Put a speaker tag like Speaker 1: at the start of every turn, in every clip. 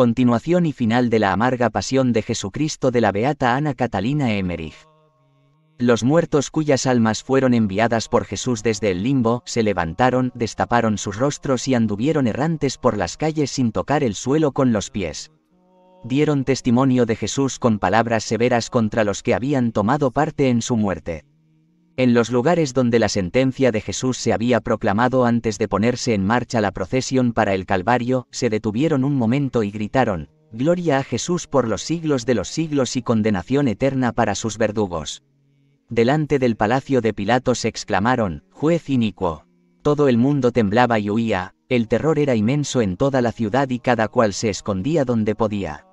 Speaker 1: Continuación y final de la amarga pasión de Jesucristo de la Beata Ana Catalina Emmerich. Los muertos cuyas almas fueron enviadas por Jesús desde el limbo, se levantaron, destaparon sus rostros y anduvieron errantes por las calles sin tocar el suelo con los pies. Dieron testimonio de Jesús con palabras severas contra los que habían tomado parte en su muerte. En los lugares donde la sentencia de Jesús se había proclamado antes de ponerse en marcha la procesión para el Calvario, se detuvieron un momento y gritaron, Gloria a Jesús por los siglos de los siglos y condenación eterna para sus verdugos. Delante del palacio de Pilato se exclamaron, Juez inicuo. Todo el mundo temblaba y huía, el terror era inmenso en toda la ciudad y cada cual se escondía donde podía.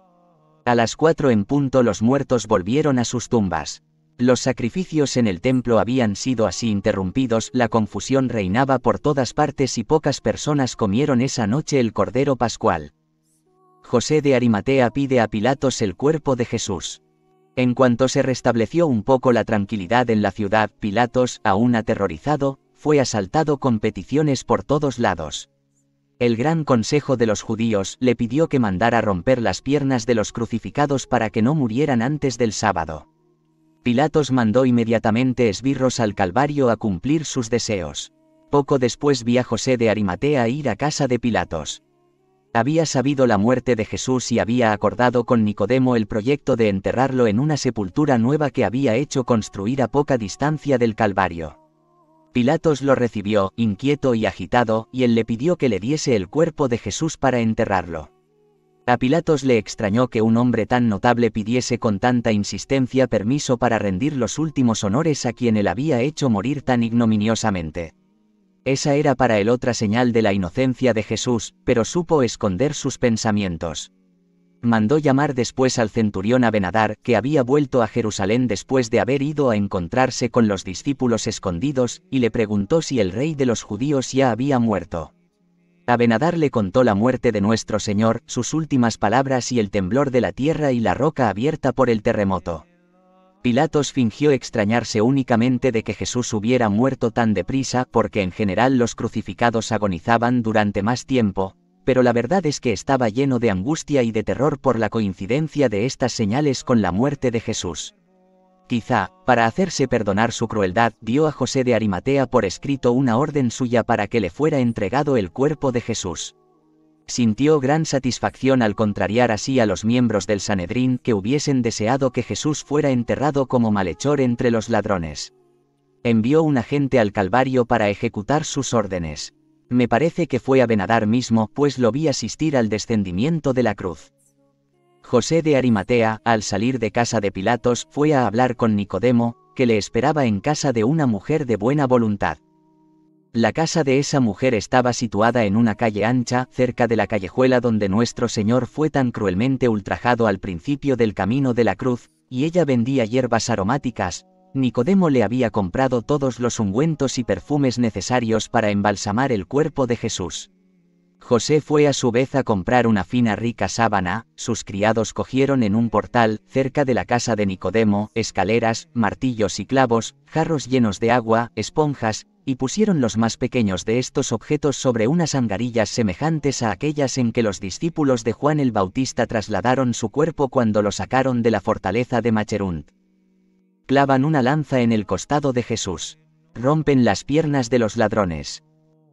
Speaker 1: A las cuatro en punto los muertos volvieron a sus tumbas. Los sacrificios en el templo habían sido así interrumpidos, la confusión reinaba por todas partes y pocas personas comieron esa noche el Cordero Pascual. José de Arimatea pide a Pilatos el cuerpo de Jesús. En cuanto se restableció un poco la tranquilidad en la ciudad, Pilatos, aún aterrorizado, fue asaltado con peticiones por todos lados. El gran consejo de los judíos le pidió que mandara romper las piernas de los crucificados para que no murieran antes del sábado. Pilatos mandó inmediatamente esbirros al Calvario a cumplir sus deseos. Poco después vi a José de Arimatea ir a casa de Pilatos. Había sabido la muerte de Jesús y había acordado con Nicodemo el proyecto de enterrarlo en una sepultura nueva que había hecho construir a poca distancia del Calvario. Pilatos lo recibió, inquieto y agitado, y él le pidió que le diese el cuerpo de Jesús para enterrarlo. A Pilatos le extrañó que un hombre tan notable pidiese con tanta insistencia permiso para rendir los últimos honores a quien él había hecho morir tan ignominiosamente. Esa era para él otra señal de la inocencia de Jesús, pero supo esconder sus pensamientos. Mandó llamar después al centurión Abenadar, que había vuelto a Jerusalén después de haber ido a encontrarse con los discípulos escondidos, y le preguntó si el rey de los judíos ya había muerto. Abenadar le contó la muerte de nuestro Señor, sus últimas palabras y el temblor de la tierra y la roca abierta por el terremoto. Pilatos fingió extrañarse únicamente de que Jesús hubiera muerto tan deprisa porque en general los crucificados agonizaban durante más tiempo, pero la verdad es que estaba lleno de angustia y de terror por la coincidencia de estas señales con la muerte de Jesús. Quizá, para hacerse perdonar su crueldad, dio a José de Arimatea por escrito una orden suya para que le fuera entregado el cuerpo de Jesús. Sintió gran satisfacción al contrariar así a los miembros del Sanedrín que hubiesen deseado que Jesús fuera enterrado como malhechor entre los ladrones. Envió un agente al Calvario para ejecutar sus órdenes. Me parece que fue a Benadar mismo, pues lo vi asistir al descendimiento de la cruz. José de Arimatea, al salir de casa de Pilatos, fue a hablar con Nicodemo, que le esperaba en casa de una mujer de buena voluntad. La casa de esa mujer estaba situada en una calle ancha, cerca de la callejuela donde nuestro Señor fue tan cruelmente ultrajado al principio del camino de la cruz, y ella vendía hierbas aromáticas, Nicodemo le había comprado todos los ungüentos y perfumes necesarios para embalsamar el cuerpo de Jesús. José fue a su vez a comprar una fina rica sábana, sus criados cogieron en un portal, cerca de la casa de Nicodemo, escaleras, martillos y clavos, jarros llenos de agua, esponjas, y pusieron los más pequeños de estos objetos sobre unas angarillas semejantes a aquellas en que los discípulos de Juan el Bautista trasladaron su cuerpo cuando lo sacaron de la fortaleza de Macherunt. Clavan una lanza en el costado de Jesús. Rompen las piernas de los ladrones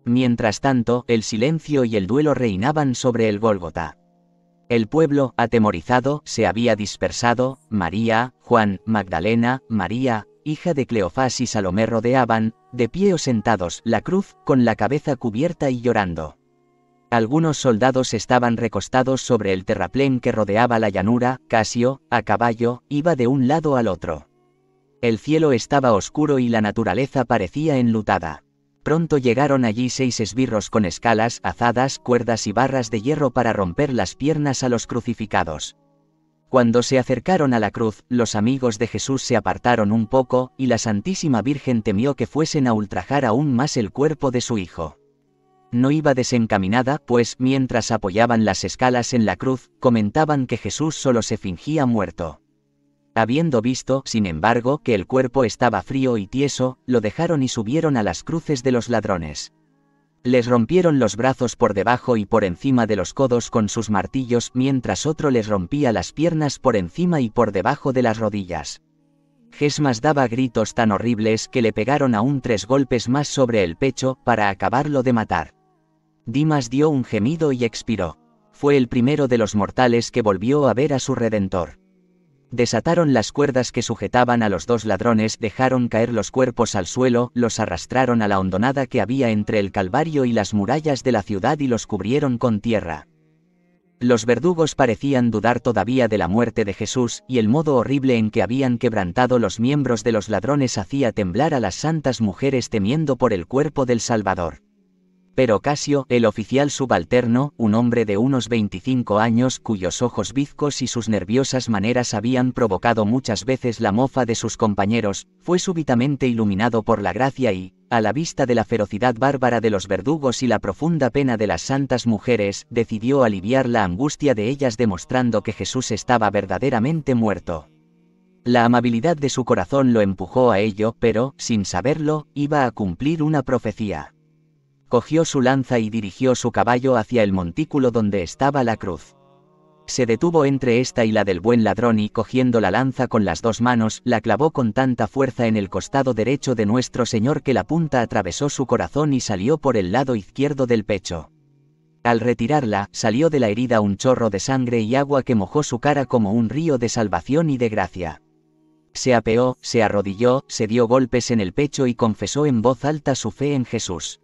Speaker 1: Mientras tanto, el silencio y el duelo reinaban sobre el Gólgota. El pueblo, atemorizado, se había dispersado, María, Juan, Magdalena, María, hija de Cleofás y Salomé rodeaban, de pie o sentados, la cruz, con la cabeza cubierta y llorando. Algunos soldados estaban recostados sobre el terraplén que rodeaba la llanura, Casio, a caballo, iba de un lado al otro. El cielo estaba oscuro y la naturaleza parecía enlutada. Pronto llegaron allí seis esbirros con escalas, azadas, cuerdas y barras de hierro para romper las piernas a los crucificados. Cuando se acercaron a la cruz, los amigos de Jesús se apartaron un poco, y la Santísima Virgen temió que fuesen a ultrajar aún más el cuerpo de su hijo. No iba desencaminada, pues mientras apoyaban las escalas en la cruz, comentaban que Jesús solo se fingía muerto. Habiendo visto, sin embargo, que el cuerpo estaba frío y tieso, lo dejaron y subieron a las cruces de los ladrones. Les rompieron los brazos por debajo y por encima de los codos con sus martillos, mientras otro les rompía las piernas por encima y por debajo de las rodillas. Gesmas daba gritos tan horribles que le pegaron aún tres golpes más sobre el pecho, para acabarlo de matar. Dimas dio un gemido y expiró. Fue el primero de los mortales que volvió a ver a su redentor. Desataron las cuerdas que sujetaban a los dos ladrones, dejaron caer los cuerpos al suelo, los arrastraron a la hondonada que había entre el Calvario y las murallas de la ciudad y los cubrieron con tierra. Los verdugos parecían dudar todavía de la muerte de Jesús, y el modo horrible en que habían quebrantado los miembros de los ladrones hacía temblar a las santas mujeres temiendo por el cuerpo del Salvador. Pero Casio, el oficial subalterno, un hombre de unos 25 años cuyos ojos bizcos y sus nerviosas maneras habían provocado muchas veces la mofa de sus compañeros, fue súbitamente iluminado por la gracia y, a la vista de la ferocidad bárbara de los verdugos y la profunda pena de las santas mujeres, decidió aliviar la angustia de ellas demostrando que Jesús estaba verdaderamente muerto. La amabilidad de su corazón lo empujó a ello, pero, sin saberlo, iba a cumplir una profecía cogió su lanza y dirigió su caballo hacia el montículo donde estaba la cruz. Se detuvo entre esta y la del buen ladrón y cogiendo la lanza con las dos manos, la clavó con tanta fuerza en el costado derecho de nuestro Señor que la punta atravesó su corazón y salió por el lado izquierdo del pecho. Al retirarla, salió de la herida un chorro de sangre y agua que mojó su cara como un río de salvación y de gracia. Se apeó, se arrodilló, se dio golpes en el pecho y confesó en voz alta su fe en Jesús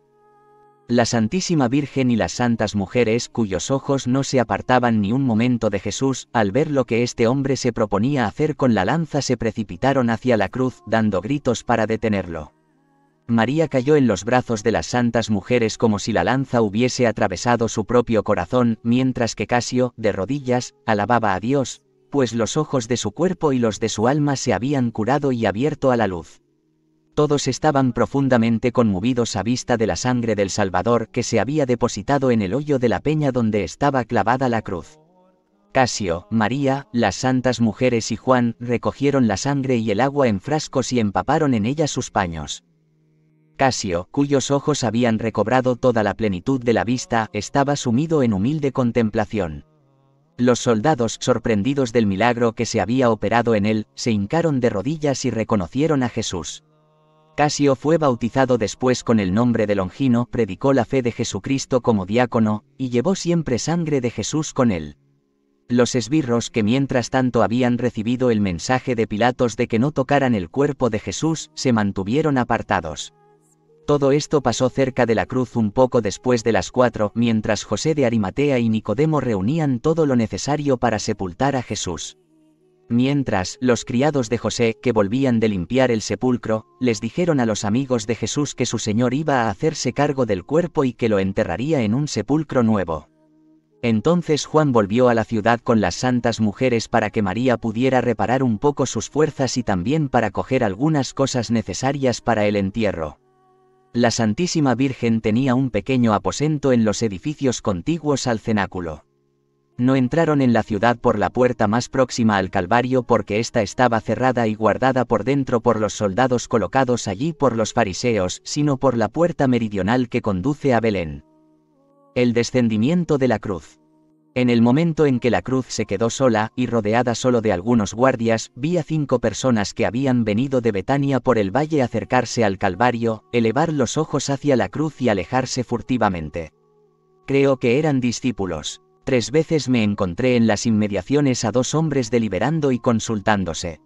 Speaker 1: la Santísima Virgen y las santas mujeres cuyos ojos no se apartaban ni un momento de Jesús, al ver lo que este hombre se proponía hacer con la lanza se precipitaron hacia la cruz, dando gritos para detenerlo. María cayó en los brazos de las santas mujeres como si la lanza hubiese atravesado su propio corazón, mientras que Casio, de rodillas, alababa a Dios, pues los ojos de su cuerpo y los de su alma se habían curado y abierto a la luz. Todos estaban profundamente conmovidos a vista de la sangre del Salvador que se había depositado en el hoyo de la peña donde estaba clavada la cruz. Casio, María, las santas mujeres y Juan recogieron la sangre y el agua en frascos y empaparon en ella sus paños. Casio, cuyos ojos habían recobrado toda la plenitud de la vista, estaba sumido en humilde contemplación. Los soldados, sorprendidos del milagro que se había operado en él, se hincaron de rodillas y reconocieron a Jesús. Casio fue bautizado después con el nombre de Longino, predicó la fe de Jesucristo como diácono, y llevó siempre sangre de Jesús con él. Los esbirros que mientras tanto habían recibido el mensaje de Pilatos de que no tocaran el cuerpo de Jesús, se mantuvieron apartados. Todo esto pasó cerca de la cruz un poco después de las cuatro, mientras José de Arimatea y Nicodemo reunían todo lo necesario para sepultar a Jesús. Mientras, los criados de José, que volvían de limpiar el sepulcro, les dijeron a los amigos de Jesús que su Señor iba a hacerse cargo del cuerpo y que lo enterraría en un sepulcro nuevo. Entonces Juan volvió a la ciudad con las santas mujeres para que María pudiera reparar un poco sus fuerzas y también para coger algunas cosas necesarias para el entierro. La Santísima Virgen tenía un pequeño aposento en los edificios contiguos al cenáculo. No entraron en la ciudad por la puerta más próxima al Calvario porque ésta estaba cerrada y guardada por dentro por los soldados colocados allí por los fariseos, sino por la puerta meridional que conduce a Belén. El descendimiento de la cruz. En el momento en que la cruz se quedó sola, y rodeada solo de algunos guardias, vi a cinco personas que habían venido de Betania por el valle acercarse al Calvario, elevar los ojos hacia la cruz y alejarse furtivamente. Creo que eran discípulos tres veces me encontré en las inmediaciones a dos hombres deliberando y consultándose.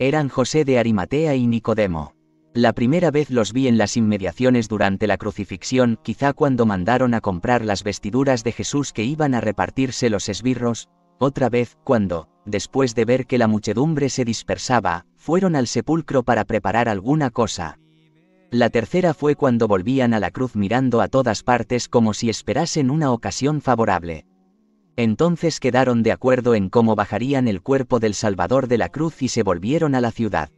Speaker 1: Eran José de Arimatea y Nicodemo. La primera vez los vi en las inmediaciones durante la crucifixión, quizá cuando mandaron a comprar las vestiduras de Jesús que iban a repartirse los esbirros, otra vez, cuando, después de ver que la muchedumbre se dispersaba, fueron al sepulcro para preparar alguna cosa. La tercera fue cuando volvían a la cruz mirando a todas partes como si esperasen una ocasión favorable. Entonces quedaron de acuerdo en cómo bajarían el cuerpo del Salvador de la cruz y se volvieron a la ciudad.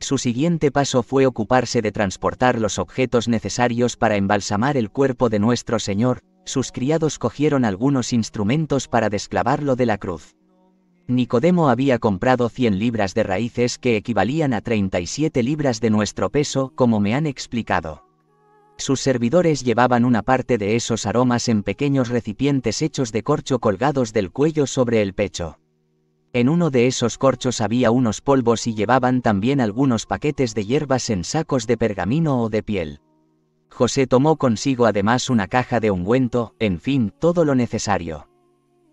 Speaker 1: Su siguiente paso fue ocuparse de transportar los objetos necesarios para embalsamar el cuerpo de nuestro Señor, sus criados cogieron algunos instrumentos para desclavarlo de la cruz. Nicodemo había comprado 100 libras de raíces que equivalían a 37 libras de nuestro peso, como me han explicado. Sus servidores llevaban una parte de esos aromas en pequeños recipientes hechos de corcho colgados del cuello sobre el pecho. En uno de esos corchos había unos polvos y llevaban también algunos paquetes de hierbas en sacos de pergamino o de piel. José tomó consigo además una caja de ungüento, en fin, todo lo necesario.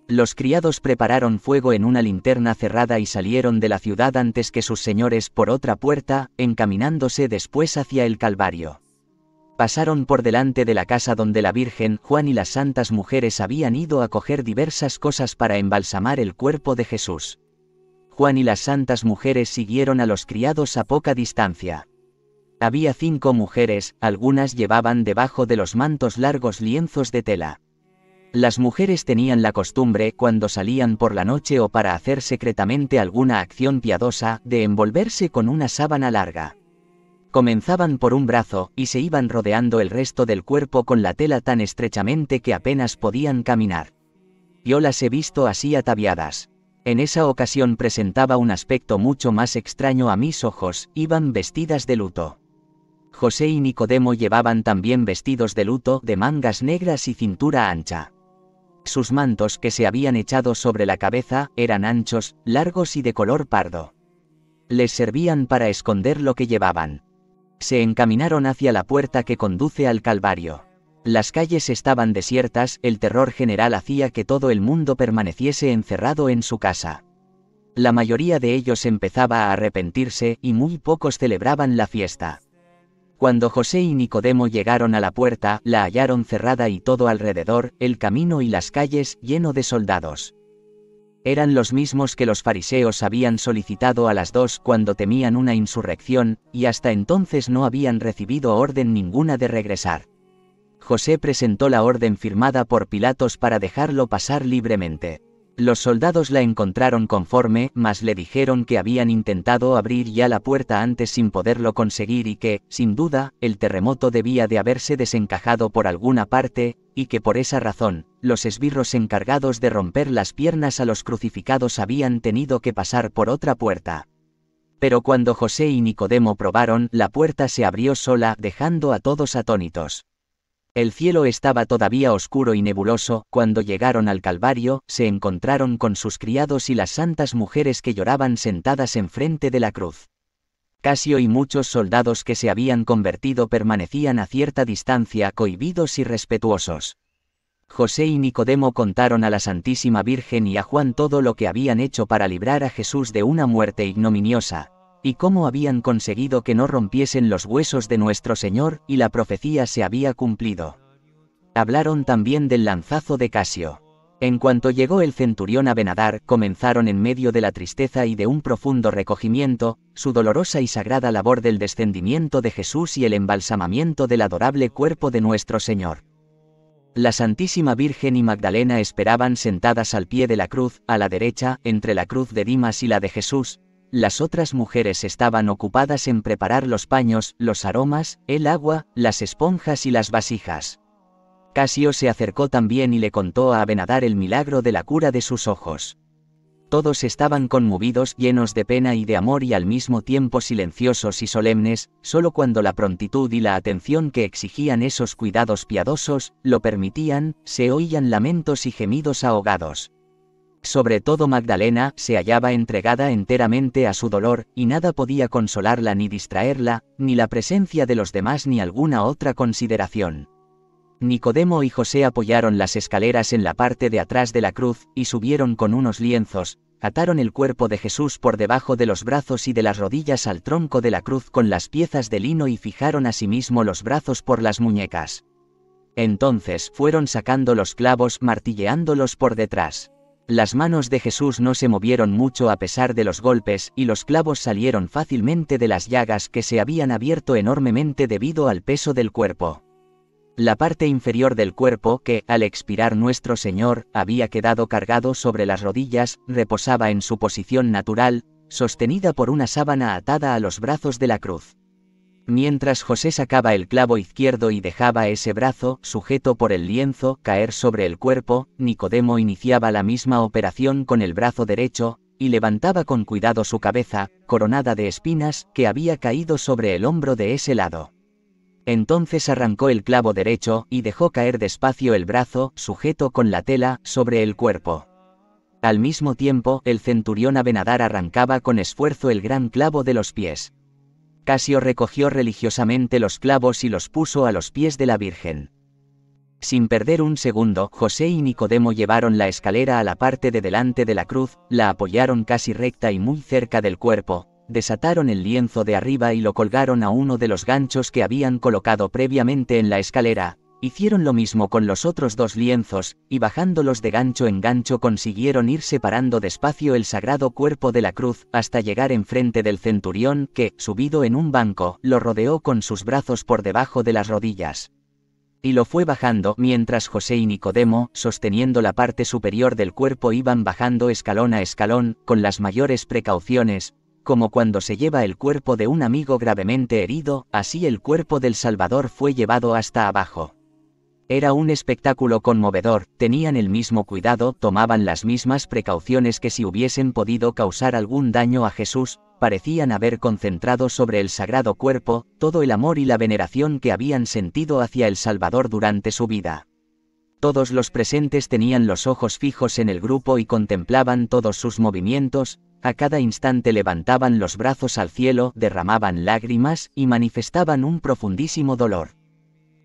Speaker 1: Los criados prepararon fuego en una linterna cerrada y salieron de la ciudad antes que sus señores por otra puerta, encaminándose después hacia el Calvario pasaron por delante de la casa donde la Virgen Juan y las santas mujeres habían ido a coger diversas cosas para embalsamar el cuerpo de Jesús. Juan y las santas mujeres siguieron a los criados a poca distancia. Había cinco mujeres, algunas llevaban debajo de los mantos largos lienzos de tela. Las mujeres tenían la costumbre, cuando salían por la noche o para hacer secretamente alguna acción piadosa, de envolverse con una sábana larga. Comenzaban por un brazo, y se iban rodeando el resto del cuerpo con la tela tan estrechamente que apenas podían caminar. Yo las he visto así ataviadas. En esa ocasión presentaba un aspecto mucho más extraño a mis ojos, iban vestidas de luto. José y Nicodemo llevaban también vestidos de luto de mangas negras y cintura ancha. Sus mantos que se habían echado sobre la cabeza eran anchos, largos y de color pardo. Les servían para esconder lo que llevaban se encaminaron hacia la puerta que conduce al Calvario. Las calles estaban desiertas, el terror general hacía que todo el mundo permaneciese encerrado en su casa. La mayoría de ellos empezaba a arrepentirse y muy pocos celebraban la fiesta. Cuando José y Nicodemo llegaron a la puerta, la hallaron cerrada y todo alrededor, el camino y las calles lleno de soldados eran los mismos que los fariseos habían solicitado a las dos cuando temían una insurrección, y hasta entonces no habían recibido orden ninguna de regresar. José presentó la orden firmada por Pilatos para dejarlo pasar libremente. Los soldados la encontraron conforme, mas le dijeron que habían intentado abrir ya la puerta antes sin poderlo conseguir y que, sin duda, el terremoto debía de haberse desencajado por alguna parte, y que por esa razón, los esbirros encargados de romper las piernas a los crucificados habían tenido que pasar por otra puerta. Pero cuando José y Nicodemo probaron, la puerta se abrió sola, dejando a todos atónitos. El cielo estaba todavía oscuro y nebuloso, cuando llegaron al Calvario, se encontraron con sus criados y las santas mujeres que lloraban sentadas enfrente de la cruz. Casio y muchos soldados que se habían convertido permanecían a cierta distancia cohibidos y respetuosos. José y Nicodemo contaron a la Santísima Virgen y a Juan todo lo que habían hecho para librar a Jesús de una muerte ignominiosa, y cómo habían conseguido que no rompiesen los huesos de nuestro Señor, y la profecía se había cumplido. Hablaron también del lanzazo de Casio. En cuanto llegó el centurión a Benadar, comenzaron en medio de la tristeza y de un profundo recogimiento, su dolorosa y sagrada labor del descendimiento de Jesús y el embalsamamiento del adorable cuerpo de nuestro Señor. La Santísima Virgen y Magdalena esperaban sentadas al pie de la cruz, a la derecha, entre la cruz de Dimas y la de Jesús, las otras mujeres estaban ocupadas en preparar los paños, los aromas, el agua, las esponjas y las vasijas. Casio se acercó también y le contó a Abenadar el milagro de la cura de sus ojos. Todos estaban conmovidos, llenos de pena y de amor y al mismo tiempo silenciosos y solemnes, solo cuando la prontitud y la atención que exigían esos cuidados piadosos lo permitían, se oían lamentos y gemidos ahogados sobre todo Magdalena, se hallaba entregada enteramente a su dolor, y nada podía consolarla ni distraerla, ni la presencia de los demás ni alguna otra consideración. Nicodemo y José apoyaron las escaleras en la parte de atrás de la cruz, y subieron con unos lienzos, ataron el cuerpo de Jesús por debajo de los brazos y de las rodillas al tronco de la cruz con las piezas de lino y fijaron asimismo los brazos por las muñecas. Entonces fueron sacando los clavos martilleándolos por detrás. Las manos de Jesús no se movieron mucho a pesar de los golpes, y los clavos salieron fácilmente de las llagas que se habían abierto enormemente debido al peso del cuerpo. La parte inferior del cuerpo que, al expirar nuestro Señor, había quedado cargado sobre las rodillas, reposaba en su posición natural, sostenida por una sábana atada a los brazos de la cruz. Mientras José sacaba el clavo izquierdo y dejaba ese brazo, sujeto por el lienzo, caer sobre el cuerpo, Nicodemo iniciaba la misma operación con el brazo derecho, y levantaba con cuidado su cabeza, coronada de espinas, que había caído sobre el hombro de ese lado. Entonces arrancó el clavo derecho y dejó caer despacio el brazo, sujeto con la tela, sobre el cuerpo. Al mismo tiempo, el centurión Abenadar arrancaba con esfuerzo el gran clavo de los pies, Casio recogió religiosamente los clavos y los puso a los pies de la Virgen. Sin perder un segundo, José y Nicodemo llevaron la escalera a la parte de delante de la cruz, la apoyaron casi recta y muy cerca del cuerpo, desataron el lienzo de arriba y lo colgaron a uno de los ganchos que habían colocado previamente en la escalera, Hicieron lo mismo con los otros dos lienzos, y bajándolos de gancho en gancho consiguieron ir separando despacio el sagrado cuerpo de la cruz, hasta llegar enfrente del centurión, que, subido en un banco, lo rodeó con sus brazos por debajo de las rodillas. Y lo fue bajando, mientras José y Nicodemo, sosteniendo la parte superior del cuerpo, iban bajando escalón a escalón, con las mayores precauciones, como cuando se lleva el cuerpo de un amigo gravemente herido, así el cuerpo del Salvador fue llevado hasta abajo. Era un espectáculo conmovedor, tenían el mismo cuidado, tomaban las mismas precauciones que si hubiesen podido causar algún daño a Jesús, parecían haber concentrado sobre el sagrado cuerpo todo el amor y la veneración que habían sentido hacia el Salvador durante su vida. Todos los presentes tenían los ojos fijos en el grupo y contemplaban todos sus movimientos, a cada instante levantaban los brazos al cielo, derramaban lágrimas y manifestaban un profundísimo dolor.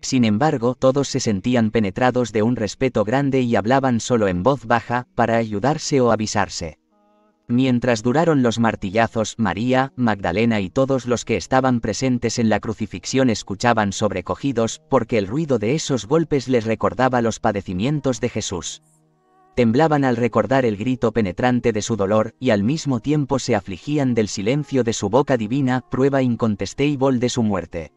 Speaker 1: Sin embargo, todos se sentían penetrados de un respeto grande y hablaban solo en voz baja, para ayudarse o avisarse. Mientras duraron los martillazos, María, Magdalena y todos los que estaban presentes en la crucifixión escuchaban sobrecogidos, porque el ruido de esos golpes les recordaba los padecimientos de Jesús. Temblaban al recordar el grito penetrante de su dolor, y al mismo tiempo se afligían del silencio de su boca divina, prueba incontestable de su muerte.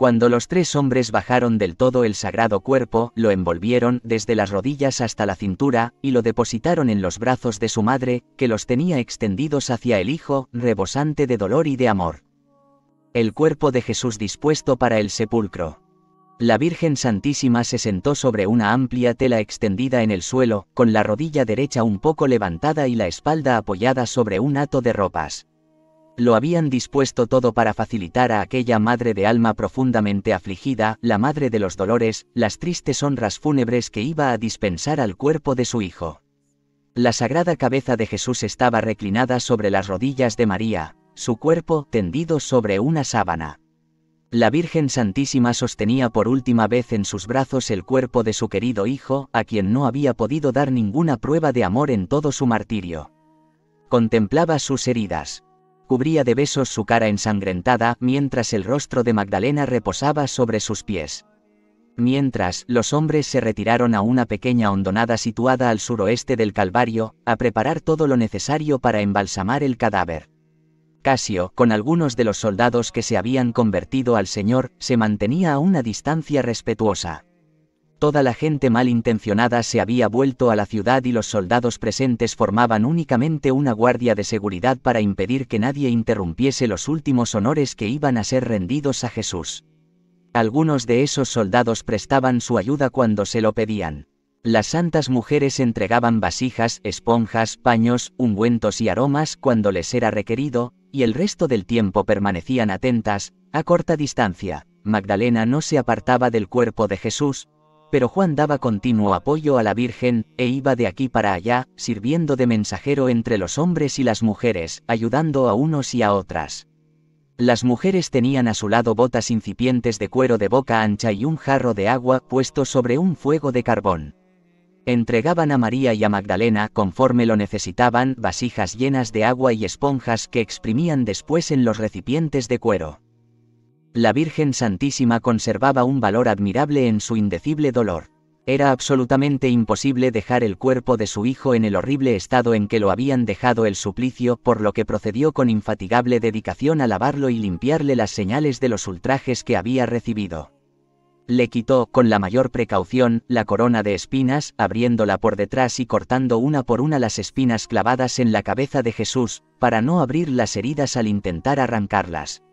Speaker 1: Cuando los tres hombres bajaron del todo el sagrado cuerpo, lo envolvieron desde las rodillas hasta la cintura, y lo depositaron en los brazos de su madre, que los tenía extendidos hacia el Hijo, rebosante de dolor y de amor. El cuerpo de Jesús dispuesto para el sepulcro. La Virgen Santísima se sentó sobre una amplia tela extendida en el suelo, con la rodilla derecha un poco levantada y la espalda apoyada sobre un hato de ropas. Lo habían dispuesto todo para facilitar a aquella madre de alma profundamente afligida, la madre de los dolores, las tristes honras fúnebres que iba a dispensar al cuerpo de su hijo. La sagrada cabeza de Jesús estaba reclinada sobre las rodillas de María, su cuerpo tendido sobre una sábana. La Virgen Santísima sostenía por última vez en sus brazos el cuerpo de su querido hijo, a quien no había podido dar ninguna prueba de amor en todo su martirio. Contemplaba sus heridas, cubría de besos su cara ensangrentada, mientras el rostro de Magdalena reposaba sobre sus pies. Mientras, los hombres se retiraron a una pequeña hondonada situada al suroeste del Calvario, a preparar todo lo necesario para embalsamar el cadáver. Casio, con algunos de los soldados que se habían convertido al Señor, se mantenía a una distancia respetuosa. Toda la gente malintencionada se había vuelto a la ciudad y los soldados presentes formaban únicamente una guardia de seguridad para impedir que nadie interrumpiese los últimos honores que iban a ser rendidos a Jesús. Algunos de esos soldados prestaban su ayuda cuando se lo pedían. Las santas mujeres entregaban vasijas, esponjas, paños, ungüentos y aromas cuando les era requerido, y el resto del tiempo permanecían atentas, a corta distancia. Magdalena no se apartaba del cuerpo de Jesús, pero Juan daba continuo apoyo a la Virgen, e iba de aquí para allá, sirviendo de mensajero entre los hombres y las mujeres, ayudando a unos y a otras. Las mujeres tenían a su lado botas incipientes de cuero de boca ancha y un jarro de agua puesto sobre un fuego de carbón. Entregaban a María y a Magdalena, conforme lo necesitaban, vasijas llenas de agua y esponjas que exprimían después en los recipientes de cuero. La Virgen Santísima conservaba un valor admirable en su indecible dolor. Era absolutamente imposible dejar el cuerpo de su hijo en el horrible estado en que lo habían dejado el suplicio, por lo que procedió con infatigable dedicación a lavarlo y limpiarle las señales de los ultrajes que había recibido. Le quitó, con la mayor precaución, la corona de espinas, abriéndola por detrás y cortando una por una las espinas clavadas en la cabeza de Jesús, para no abrir las heridas al intentar arrancarlas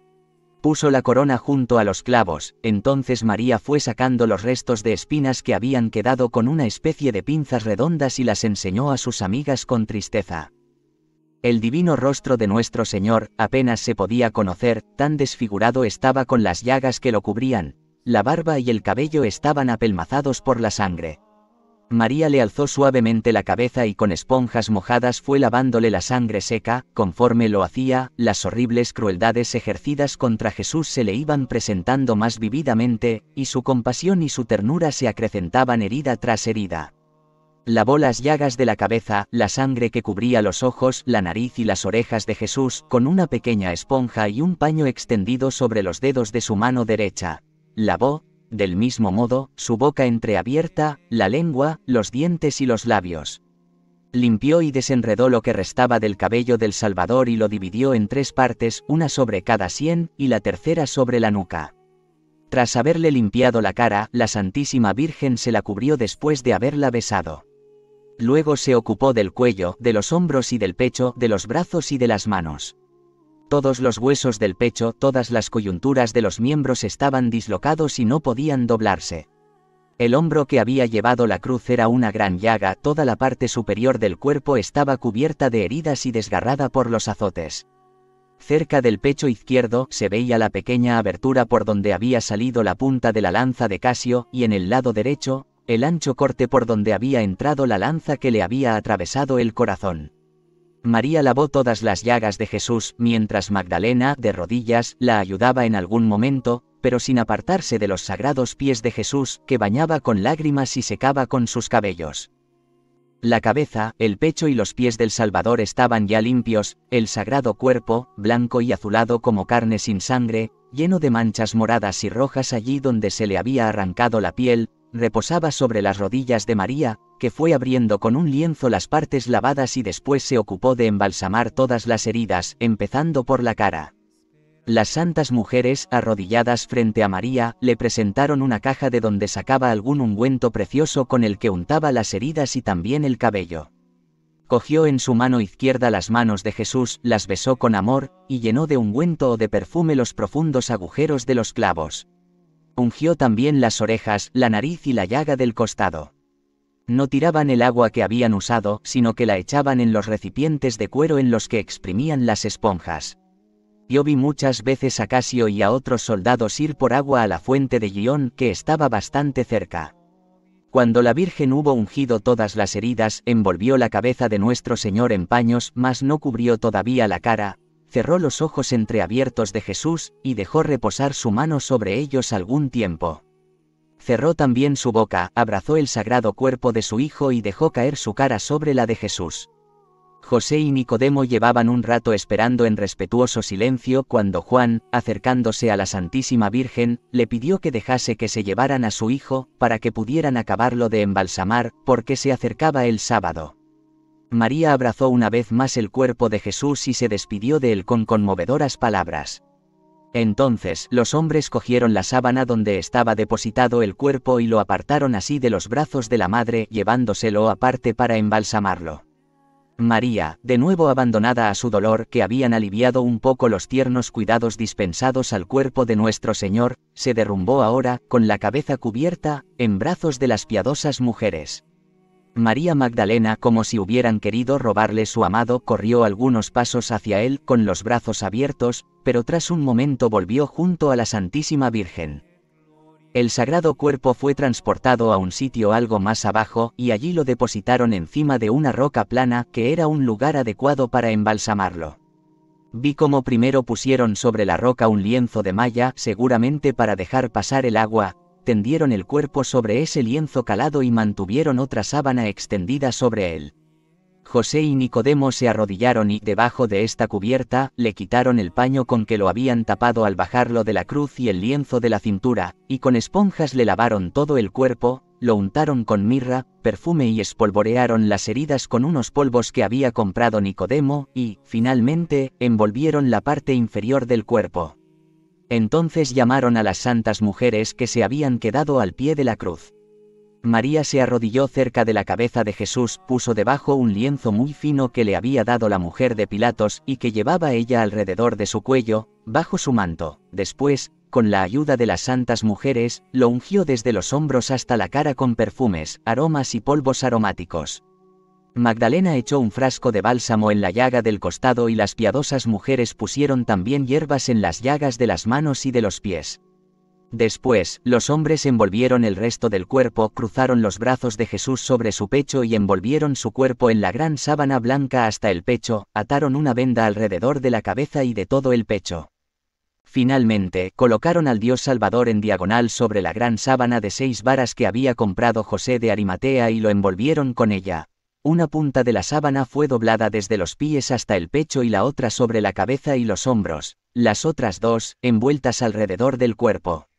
Speaker 1: puso la corona junto a los clavos, entonces María fue sacando los restos de espinas que habían quedado con una especie de pinzas redondas y las enseñó a sus amigas con tristeza. El divino rostro de nuestro Señor apenas se podía conocer, tan desfigurado estaba con las llagas que lo cubrían, la barba y el cabello estaban apelmazados por la sangre. María le alzó suavemente la cabeza y con esponjas mojadas fue lavándole la sangre seca, conforme lo hacía, las horribles crueldades ejercidas contra Jesús se le iban presentando más vividamente, y su compasión y su ternura se acrecentaban herida tras herida. Lavó las llagas de la cabeza, la sangre que cubría los ojos, la nariz y las orejas de Jesús, con una pequeña esponja y un paño extendido sobre los dedos de su mano derecha. Lavó, del mismo modo, su boca entreabierta, la lengua, los dientes y los labios. Limpió y desenredó lo que restaba del cabello del Salvador y lo dividió en tres partes, una sobre cada sien, y la tercera sobre la nuca. Tras haberle limpiado la cara, la Santísima Virgen se la cubrió después de haberla besado. Luego se ocupó del cuello, de los hombros y del pecho, de los brazos y de las manos. Todos los huesos del pecho, todas las coyunturas de los miembros estaban dislocados y no podían doblarse. El hombro que había llevado la cruz era una gran llaga, toda la parte superior del cuerpo estaba cubierta de heridas y desgarrada por los azotes. Cerca del pecho izquierdo se veía la pequeña abertura por donde había salido la punta de la lanza de Casio, y en el lado derecho, el ancho corte por donde había entrado la lanza que le había atravesado el corazón. María lavó todas las llagas de Jesús, mientras Magdalena, de rodillas, la ayudaba en algún momento, pero sin apartarse de los sagrados pies de Jesús, que bañaba con lágrimas y secaba con sus cabellos. La cabeza, el pecho y los pies del Salvador estaban ya limpios, el sagrado cuerpo, blanco y azulado como carne sin sangre, lleno de manchas moradas y rojas allí donde se le había arrancado la piel, reposaba sobre las rodillas de María, que fue abriendo con un lienzo las partes lavadas y después se ocupó de embalsamar todas las heridas, empezando por la cara. Las santas mujeres, arrodilladas frente a María, le presentaron una caja de donde sacaba algún ungüento precioso con el que untaba las heridas y también el cabello. Cogió en su mano izquierda las manos de Jesús, las besó con amor, y llenó de ungüento o de perfume los profundos agujeros de los clavos. Ungió también las orejas, la nariz y la llaga del costado. No tiraban el agua que habían usado, sino que la echaban en los recipientes de cuero en los que exprimían las esponjas. Yo vi muchas veces a Casio y a otros soldados ir por agua a la fuente de guión que estaba bastante cerca. Cuando la Virgen hubo ungido todas las heridas, envolvió la cabeza de nuestro Señor en paños, mas no cubrió todavía la cara, cerró los ojos entreabiertos de Jesús, y dejó reposar su mano sobre ellos algún tiempo. Cerró también su boca, abrazó el sagrado cuerpo de su Hijo y dejó caer su cara sobre la de Jesús. José y Nicodemo llevaban un rato esperando en respetuoso silencio cuando Juan, acercándose a la Santísima Virgen, le pidió que dejase que se llevaran a su hijo, para que pudieran acabarlo de embalsamar, porque se acercaba el sábado. María abrazó una vez más el cuerpo de Jesús y se despidió de él con conmovedoras palabras. Entonces los hombres cogieron la sábana donde estaba depositado el cuerpo y lo apartaron así de los brazos de la madre, llevándoselo aparte para embalsamarlo. María, de nuevo abandonada a su dolor que habían aliviado un poco los tiernos cuidados dispensados al cuerpo de nuestro Señor, se derrumbó ahora, con la cabeza cubierta, en brazos de las piadosas mujeres. María Magdalena, como si hubieran querido robarle su amado, corrió algunos pasos hacia él con los brazos abiertos, pero tras un momento volvió junto a la Santísima Virgen. El sagrado cuerpo fue transportado a un sitio algo más abajo, y allí lo depositaron encima de una roca plana, que era un lugar adecuado para embalsamarlo. Vi cómo primero pusieron sobre la roca un lienzo de malla, seguramente para dejar pasar el agua, tendieron el cuerpo sobre ese lienzo calado y mantuvieron otra sábana extendida sobre él. José y Nicodemo se arrodillaron y, debajo de esta cubierta, le quitaron el paño con que lo habían tapado al bajarlo de la cruz y el lienzo de la cintura, y con esponjas le lavaron todo el cuerpo, lo untaron con mirra, perfume y espolvorearon las heridas con unos polvos que había comprado Nicodemo, y, finalmente, envolvieron la parte inferior del cuerpo. Entonces llamaron a las santas mujeres que se habían quedado al pie de la cruz. María se arrodilló cerca de la cabeza de Jesús, puso debajo un lienzo muy fino que le había dado la mujer de Pilatos y que llevaba ella alrededor de su cuello, bajo su manto. Después, con la ayuda de las santas mujeres, lo ungió desde los hombros hasta la cara con perfumes, aromas y polvos aromáticos. Magdalena echó un frasco de bálsamo en la llaga del costado y las piadosas mujeres pusieron también hierbas en las llagas de las manos y de los pies. Después, los hombres envolvieron el resto del cuerpo, cruzaron los brazos de Jesús sobre su pecho y envolvieron su cuerpo en la gran sábana blanca hasta el pecho, ataron una venda alrededor de la cabeza y de todo el pecho. Finalmente, colocaron al Dios Salvador en diagonal sobre la gran sábana de seis varas que había comprado José de Arimatea y lo envolvieron con ella. Una punta de la sábana fue doblada desde los pies hasta el pecho y la otra sobre la cabeza y los hombros, las otras dos, envueltas alrededor del cuerpo.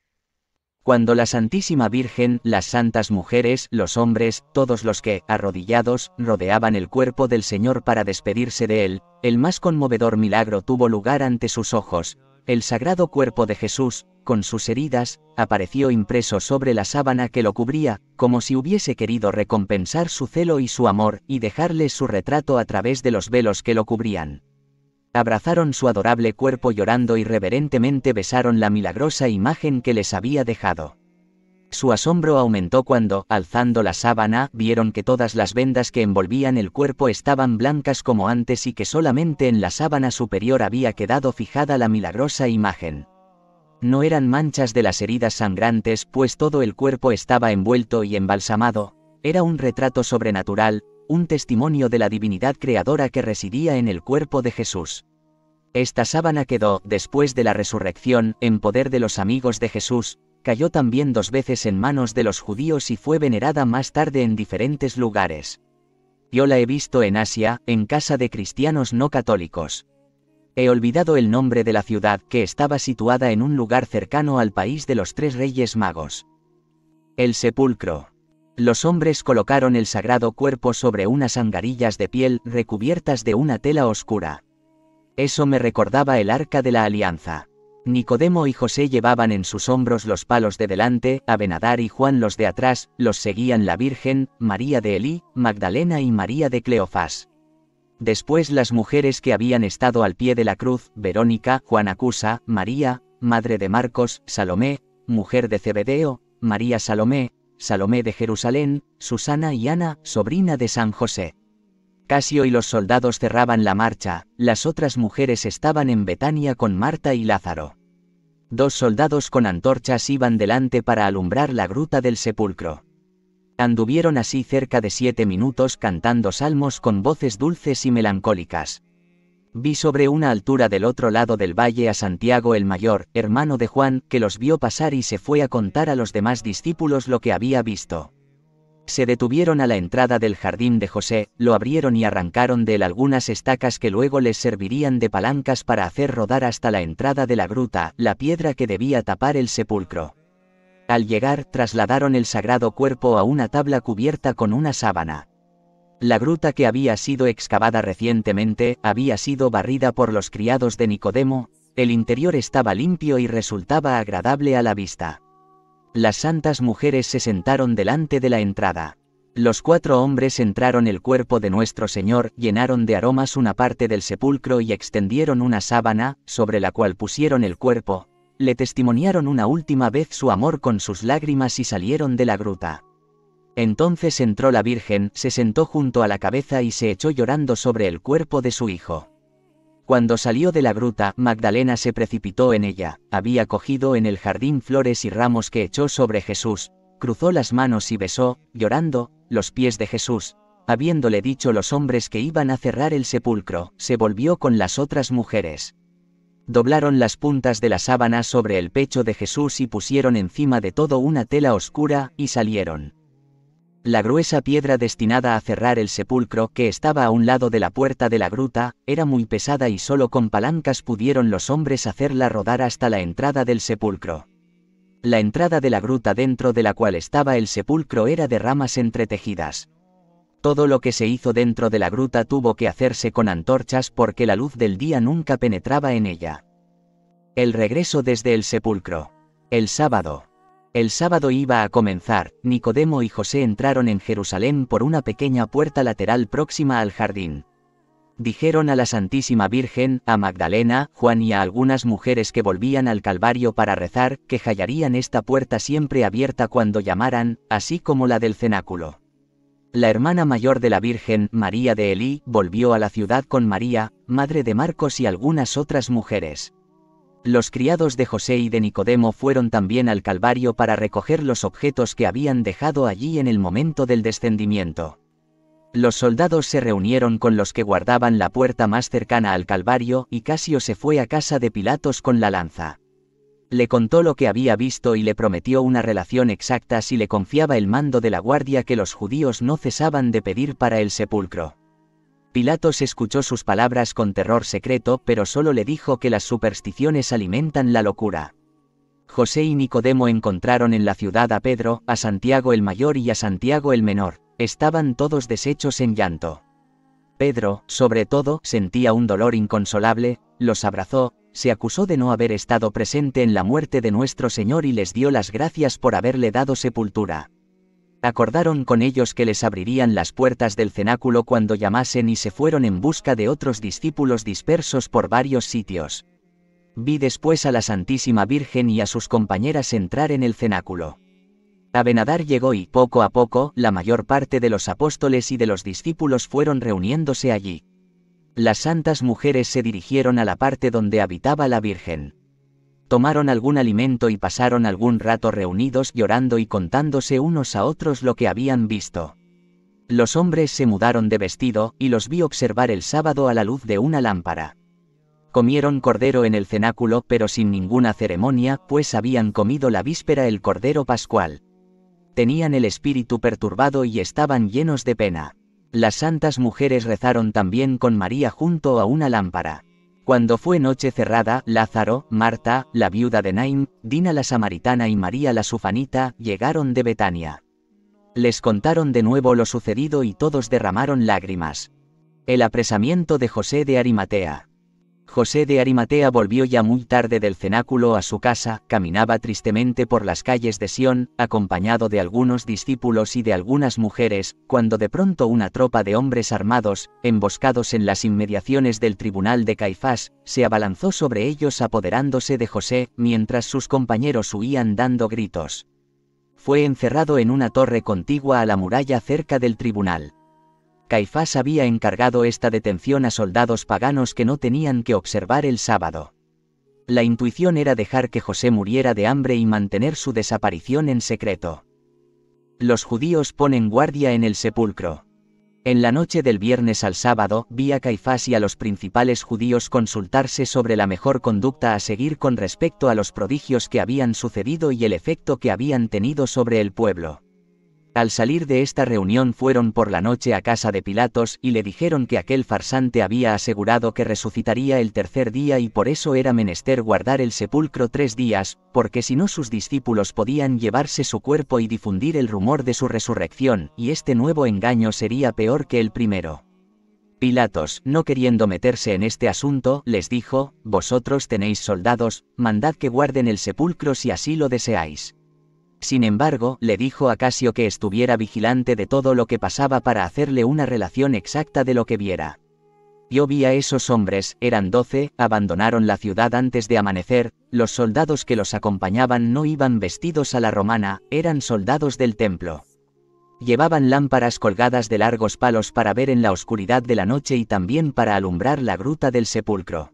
Speaker 1: Cuando la Santísima Virgen, las santas mujeres, los hombres, todos los que, arrodillados, rodeaban el cuerpo del Señor para despedirse de él, el más conmovedor milagro tuvo lugar ante sus ojos, el sagrado cuerpo de Jesús, con sus heridas, apareció impreso sobre la sábana que lo cubría, como si hubiese querido recompensar su celo y su amor, y dejarle su retrato a través de los velos que lo cubrían. Abrazaron su adorable cuerpo llorando y reverentemente besaron la milagrosa imagen que les había dejado. Su asombro aumentó cuando, alzando la sábana, vieron que todas las vendas que envolvían el cuerpo estaban blancas como antes y que solamente en la sábana superior había quedado fijada la milagrosa imagen. No eran manchas de las heridas sangrantes, pues todo el cuerpo estaba envuelto y embalsamado, era un retrato sobrenatural, un testimonio de la divinidad creadora que residía en el cuerpo de Jesús. Esta sábana quedó, después de la resurrección, en poder de los amigos de Jesús, cayó también dos veces en manos de los judíos y fue venerada más tarde en diferentes lugares. Yo la he visto en Asia, en casa de cristianos no católicos. He olvidado el nombre de la ciudad que estaba situada en un lugar cercano al país de los tres reyes magos. El sepulcro. Los hombres colocaron el sagrado cuerpo sobre unas angarillas de piel recubiertas de una tela oscura. Eso me recordaba el arca de la alianza. Nicodemo y José llevaban en sus hombros los palos de delante, Abenadar y Juan los de atrás, los seguían la Virgen, María de Elí, Magdalena y María de Cleofás. Después las mujeres que habían estado al pie de la cruz, Verónica, Juan Acusa, María, madre de Marcos, Salomé, mujer de Cebedeo, María Salomé, Salomé de Jerusalén, Susana y Ana, sobrina de San José. Casio y los soldados cerraban la marcha, las otras mujeres estaban en Betania con Marta y Lázaro. Dos soldados con antorchas iban delante para alumbrar la gruta del sepulcro. Anduvieron así cerca de siete minutos cantando salmos con voces dulces y melancólicas. Vi sobre una altura del otro lado del valle a Santiago el Mayor, hermano de Juan, que los vio pasar y se fue a contar a los demás discípulos lo que había visto. Se detuvieron a la entrada del jardín de José, lo abrieron y arrancaron de él algunas estacas que luego les servirían de palancas para hacer rodar hasta la entrada de la gruta, la piedra que debía tapar el sepulcro. Al llegar, trasladaron el sagrado cuerpo a una tabla cubierta con una sábana. La gruta que había sido excavada recientemente, había sido barrida por los criados de Nicodemo, el interior estaba limpio y resultaba agradable a la vista. Las santas mujeres se sentaron delante de la entrada. Los cuatro hombres entraron el cuerpo de nuestro Señor, llenaron de aromas una parte del sepulcro y extendieron una sábana, sobre la cual pusieron el cuerpo. Le testimoniaron una última vez su amor con sus lágrimas y salieron de la gruta. Entonces entró la Virgen, se sentó junto a la cabeza y se echó llorando sobre el cuerpo de su hijo. Cuando salió de la gruta, Magdalena se precipitó en ella, había cogido en el jardín flores y ramos que echó sobre Jesús, cruzó las manos y besó, llorando, los pies de Jesús. Habiéndole dicho los hombres que iban a cerrar el sepulcro, se volvió con las otras mujeres. Doblaron las puntas de la sábana sobre el pecho de Jesús y pusieron encima de todo una tela oscura, y salieron. La gruesa piedra destinada a cerrar el sepulcro que estaba a un lado de la puerta de la gruta, era muy pesada y solo con palancas pudieron los hombres hacerla rodar hasta la entrada del sepulcro. La entrada de la gruta dentro de la cual estaba el sepulcro era de ramas entretejidas. Todo lo que se hizo dentro de la gruta tuvo que hacerse con antorchas porque la luz del día nunca penetraba en ella. El regreso desde el sepulcro. El sábado. El sábado iba a comenzar, Nicodemo y José entraron en Jerusalén por una pequeña puerta lateral próxima al jardín. Dijeron a la Santísima Virgen, a Magdalena, Juan y a algunas mujeres que volvían al Calvario para rezar, que hallarían esta puerta siempre abierta cuando llamaran, así como la del cenáculo. La hermana mayor de la Virgen, María de Elí, volvió a la ciudad con María, madre de Marcos y algunas otras mujeres. Los criados de José y de Nicodemo fueron también al Calvario para recoger los objetos que habían dejado allí en el momento del descendimiento. Los soldados se reunieron con los que guardaban la puerta más cercana al Calvario y Casio se fue a casa de Pilatos con la lanza. Le contó lo que había visto y le prometió una relación exacta si le confiaba el mando de la guardia que los judíos no cesaban de pedir para el sepulcro. Pilatos escuchó sus palabras con terror secreto, pero solo le dijo que las supersticiones alimentan la locura. José y Nicodemo encontraron en la ciudad a Pedro, a Santiago el mayor y a Santiago el menor. Estaban todos deshechos en llanto. Pedro, sobre todo, sentía un dolor inconsolable, los abrazó, se acusó de no haber estado presente en la muerte de nuestro Señor y les dio las gracias por haberle dado sepultura. Acordaron con ellos que les abrirían las puertas del cenáculo cuando llamasen y se fueron en busca de otros discípulos dispersos por varios sitios. Vi después a la Santísima Virgen y a sus compañeras entrar en el cenáculo. Abenadar llegó y, poco a poco, la mayor parte de los apóstoles y de los discípulos fueron reuniéndose allí. Las santas mujeres se dirigieron a la parte donde habitaba la Virgen tomaron algún alimento y pasaron algún rato reunidos llorando y contándose unos a otros lo que habían visto. Los hombres se mudaron de vestido, y los vi observar el sábado a la luz de una lámpara. Comieron cordero en el cenáculo, pero sin ninguna ceremonia, pues habían comido la víspera el cordero pascual. Tenían el espíritu perturbado y estaban llenos de pena. Las santas mujeres rezaron también con María junto a una lámpara. Cuando fue noche cerrada, Lázaro, Marta, la viuda de Naim, Dina la samaritana y María la sufanita llegaron de Betania. Les contaron de nuevo lo sucedido y todos derramaron lágrimas. El apresamiento de José de Arimatea. José de Arimatea volvió ya muy tarde del cenáculo a su casa, caminaba tristemente por las calles de Sion, acompañado de algunos discípulos y de algunas mujeres, cuando de pronto una tropa de hombres armados, emboscados en las inmediaciones del tribunal de Caifás, se abalanzó sobre ellos apoderándose de José, mientras sus compañeros huían dando gritos. Fue encerrado en una torre contigua a la muralla cerca del tribunal. Caifás había encargado esta detención a soldados paganos que no tenían que observar el sábado. La intuición era dejar que José muriera de hambre y mantener su desaparición en secreto. Los judíos ponen guardia en el sepulcro. En la noche del viernes al sábado, vi a Caifás y a los principales judíos consultarse sobre la mejor conducta a seguir con respecto a los prodigios que habían sucedido y el efecto que habían tenido sobre el pueblo. Al salir de esta reunión fueron por la noche a casa de Pilatos y le dijeron que aquel farsante había asegurado que resucitaría el tercer día y por eso era menester guardar el sepulcro tres días, porque si no sus discípulos podían llevarse su cuerpo y difundir el rumor de su resurrección, y este nuevo engaño sería peor que el primero. Pilatos, no queriendo meterse en este asunto, les dijo, Vosotros tenéis soldados, mandad que guarden el sepulcro si así lo deseáis. Sin embargo, le dijo a Casio que estuviera vigilante de todo lo que pasaba para hacerle una relación exacta de lo que viera. Yo vi a esos hombres, eran doce, abandonaron la ciudad antes de amanecer, los soldados que los acompañaban no iban vestidos a la romana, eran soldados del templo. Llevaban lámparas colgadas de largos palos para ver en la oscuridad de la noche y también para alumbrar la gruta del sepulcro.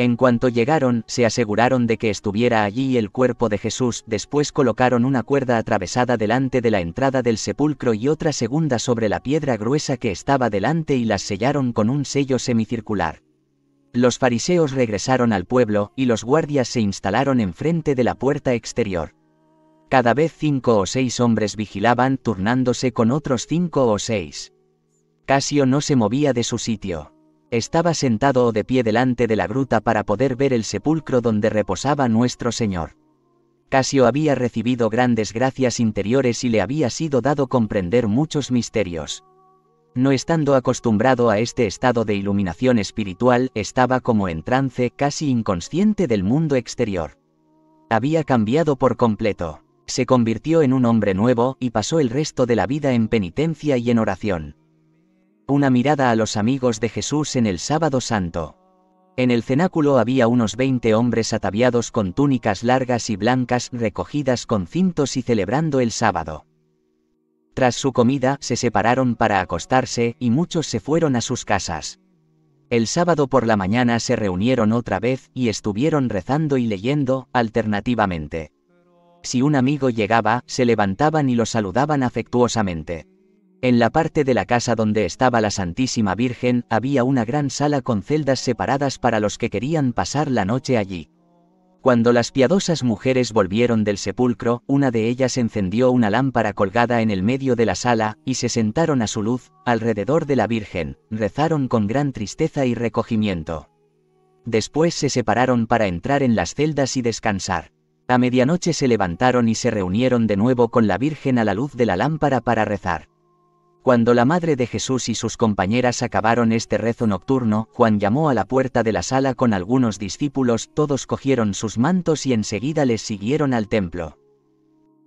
Speaker 1: En cuanto llegaron, se aseguraron de que estuviera allí el cuerpo de Jesús, después colocaron una cuerda atravesada delante de la entrada del sepulcro y otra segunda sobre la piedra gruesa que estaba delante y las sellaron con un sello semicircular. Los fariseos regresaron al pueblo, y los guardias se instalaron enfrente de la puerta exterior. Cada vez cinco o seis hombres vigilaban turnándose con otros cinco o seis. Casio no se movía de su sitio. Estaba sentado o de pie delante de la gruta para poder ver el sepulcro donde reposaba nuestro Señor. Casio había recibido grandes gracias interiores y le había sido dado comprender muchos misterios. No estando acostumbrado a este estado de iluminación espiritual, estaba como en trance casi inconsciente del mundo exterior. Había cambiado por completo. Se convirtió en un hombre nuevo y pasó el resto de la vida en penitencia y en oración. Una mirada a los amigos de Jesús en el sábado santo. En el cenáculo había unos 20 hombres ataviados con túnicas largas y blancas recogidas con cintos y celebrando el sábado. Tras su comida se separaron para acostarse y muchos se fueron a sus casas. El sábado por la mañana se reunieron otra vez y estuvieron rezando y leyendo, alternativamente. Si un amigo llegaba, se levantaban y lo saludaban afectuosamente. En la parte de la casa donde estaba la Santísima Virgen había una gran sala con celdas separadas para los que querían pasar la noche allí. Cuando las piadosas mujeres volvieron del sepulcro, una de ellas encendió una lámpara colgada en el medio de la sala, y se sentaron a su luz, alrededor de la Virgen, rezaron con gran tristeza y recogimiento. Después se separaron para entrar en las celdas y descansar. A medianoche se levantaron y se reunieron de nuevo con la Virgen a la luz de la lámpara para rezar. Cuando la madre de Jesús y sus compañeras acabaron este rezo nocturno, Juan llamó a la puerta de la sala con algunos discípulos, todos cogieron sus mantos y enseguida les siguieron al templo.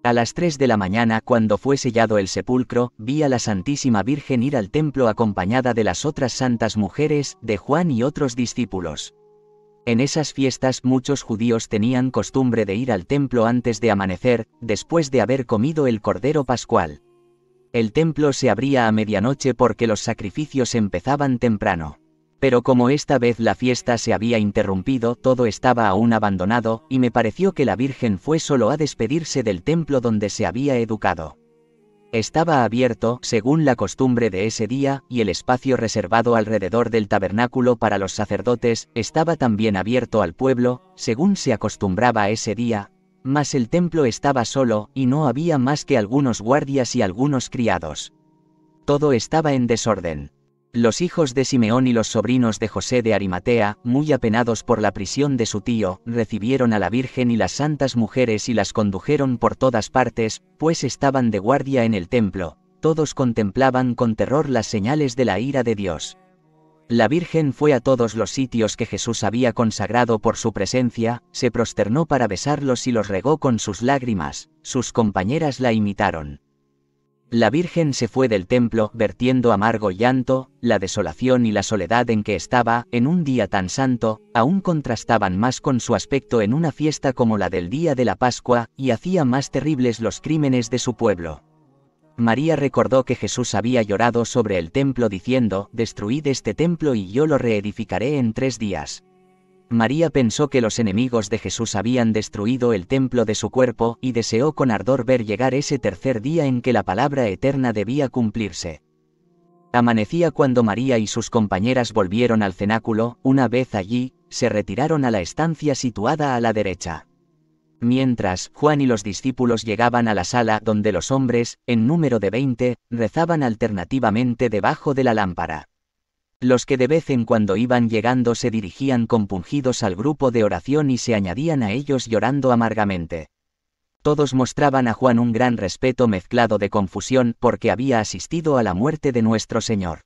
Speaker 1: A las 3 de la mañana, cuando fue sellado el sepulcro, vi a la Santísima Virgen ir al templo acompañada de las otras santas mujeres, de Juan y otros discípulos. En esas fiestas muchos judíos tenían costumbre de ir al templo antes de amanecer, después de haber comido el Cordero Pascual. El templo se abría a medianoche porque los sacrificios empezaban temprano. Pero como esta vez la fiesta se había interrumpido, todo estaba aún abandonado, y me pareció que la Virgen fue solo a despedirse del templo donde se había educado. Estaba abierto, según la costumbre de ese día, y el espacio reservado alrededor del tabernáculo para los sacerdotes, estaba también abierto al pueblo, según se acostumbraba ese día, mas el templo estaba solo, y no había más que algunos guardias y algunos criados. Todo estaba en desorden. Los hijos de Simeón y los sobrinos de José de Arimatea, muy apenados por la prisión de su tío, recibieron a la Virgen y las santas mujeres y las condujeron por todas partes, pues estaban de guardia en el templo, todos contemplaban con terror las señales de la ira de Dios. La Virgen fue a todos los sitios que Jesús había consagrado por su presencia, se prosternó para besarlos y los regó con sus lágrimas, sus compañeras la imitaron. La Virgen se fue del templo, vertiendo amargo llanto, la desolación y la soledad en que estaba, en un día tan santo, aún contrastaban más con su aspecto en una fiesta como la del día de la Pascua, y hacía más terribles los crímenes de su pueblo. María recordó que Jesús había llorado sobre el templo diciendo, Destruid este templo y yo lo reedificaré en tres días. María pensó que los enemigos de Jesús habían destruido el templo de su cuerpo y deseó con ardor ver llegar ese tercer día en que la palabra eterna debía cumplirse. Amanecía cuando María y sus compañeras volvieron al cenáculo, una vez allí, se retiraron a la estancia situada a la derecha. Mientras Juan y los discípulos llegaban a la sala donde los hombres, en número de 20 rezaban alternativamente debajo de la lámpara. Los que de vez en cuando iban llegando se dirigían compungidos al grupo de oración y se añadían a ellos llorando amargamente. Todos mostraban a Juan un gran respeto mezclado de confusión porque había asistido a la muerte de nuestro Señor.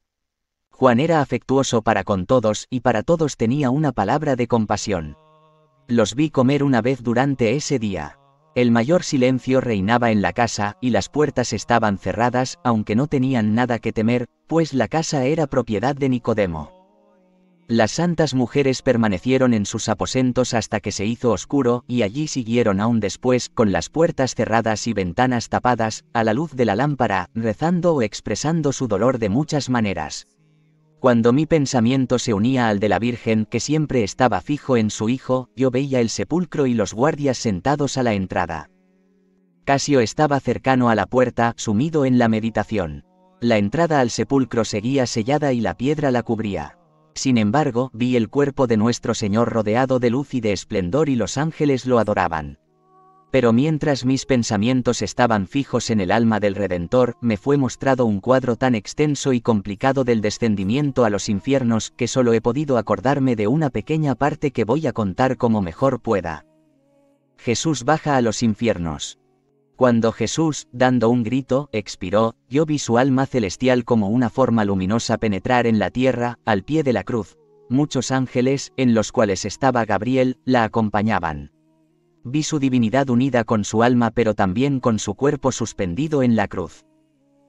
Speaker 1: Juan era afectuoso para con todos y para todos tenía una palabra de compasión. Los vi comer una vez durante ese día. El mayor silencio reinaba en la casa, y las puertas estaban cerradas, aunque no tenían nada que temer, pues la casa era propiedad de Nicodemo. Las santas mujeres permanecieron en sus aposentos hasta que se hizo oscuro, y allí siguieron aún después, con las puertas cerradas y ventanas tapadas, a la luz de la lámpara, rezando o expresando su dolor de muchas maneras. Cuando mi pensamiento se unía al de la Virgen que siempre estaba fijo en su hijo, yo veía el sepulcro y los guardias sentados a la entrada. Casio estaba cercano a la puerta, sumido en la meditación. La entrada al sepulcro seguía sellada y la piedra la cubría. Sin embargo, vi el cuerpo de nuestro Señor rodeado de luz y de esplendor y los ángeles lo adoraban. Pero mientras mis pensamientos estaban fijos en el alma del Redentor, me fue mostrado un cuadro tan extenso y complicado del descendimiento a los infiernos que solo he podido acordarme de una pequeña parte que voy a contar como mejor pueda. Jesús baja a los infiernos. Cuando Jesús, dando un grito, expiró, yo vi su alma celestial como una forma luminosa penetrar en la tierra, al pie de la cruz. Muchos ángeles, en los cuales estaba Gabriel, la acompañaban vi su divinidad unida con su alma pero también con su cuerpo suspendido en la cruz.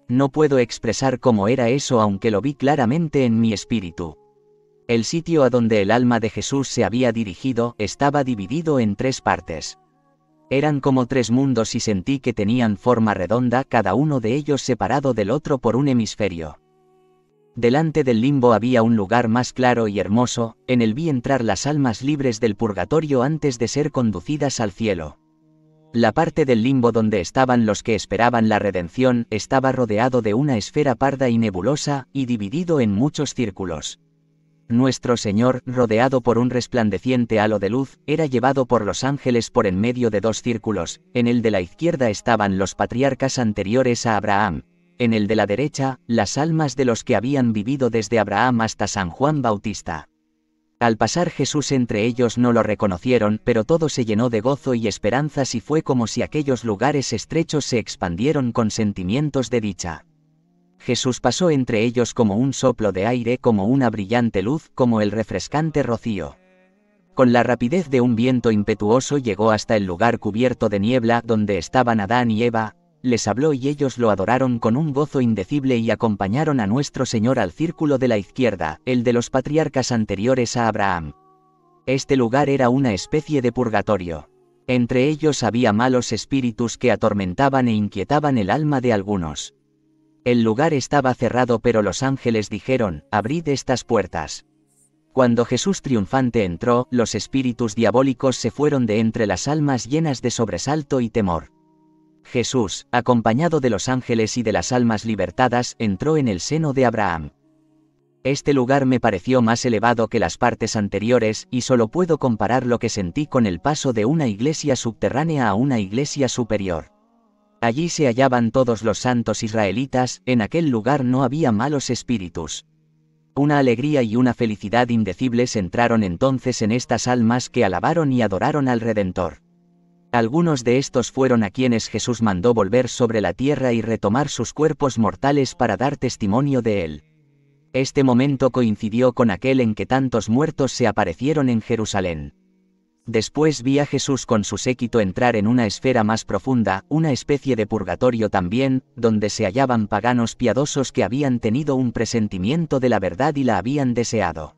Speaker 1: No puedo expresar cómo era eso aunque lo vi claramente en mi espíritu. El sitio a donde el alma de Jesús se había dirigido estaba dividido en tres partes. Eran como tres mundos y sentí que tenían forma redonda cada uno de ellos separado del otro por un hemisferio delante del limbo había un lugar más claro y hermoso, en el vi entrar las almas libres del purgatorio antes de ser conducidas al cielo. La parte del limbo donde estaban los que esperaban la redención estaba rodeado de una esfera parda y nebulosa, y dividido en muchos círculos. Nuestro Señor, rodeado por un resplandeciente halo de luz, era llevado por los ángeles por en medio de dos círculos, en el de la izquierda estaban los patriarcas anteriores a Abraham, en el de la derecha, las almas de los que habían vivido desde Abraham hasta San Juan Bautista. Al pasar Jesús entre ellos no lo reconocieron, pero todo se llenó de gozo y esperanzas y fue como si aquellos lugares estrechos se expandieron con sentimientos de dicha. Jesús pasó entre ellos como un soplo de aire, como una brillante luz, como el refrescante rocío. Con la rapidez de un viento impetuoso llegó hasta el lugar cubierto de niebla donde estaban Adán y Eva, les habló y ellos lo adoraron con un gozo indecible y acompañaron a nuestro Señor al círculo de la izquierda, el de los patriarcas anteriores a Abraham. Este lugar era una especie de purgatorio. Entre ellos había malos espíritus que atormentaban e inquietaban el alma de algunos. El lugar estaba cerrado pero los ángeles dijeron, abrid estas puertas. Cuando Jesús triunfante entró, los espíritus diabólicos se fueron de entre las almas llenas de sobresalto y temor. Jesús, acompañado de los ángeles y de las almas libertadas, entró en el seno de Abraham. Este lugar me pareció más elevado que las partes anteriores, y solo puedo comparar lo que sentí con el paso de una iglesia subterránea a una iglesia superior. Allí se hallaban todos los santos israelitas, en aquel lugar no había malos espíritus. Una alegría y una felicidad indecibles entraron entonces en estas almas que alabaron y adoraron al Redentor. Algunos de estos fueron a quienes Jesús mandó volver sobre la tierra y retomar sus cuerpos mortales para dar testimonio de él. Este momento coincidió con aquel en que tantos muertos se aparecieron en Jerusalén. Después vi a Jesús con su séquito entrar en una esfera más profunda, una especie de purgatorio también, donde se hallaban paganos piadosos que habían tenido un presentimiento de la verdad y la habían deseado.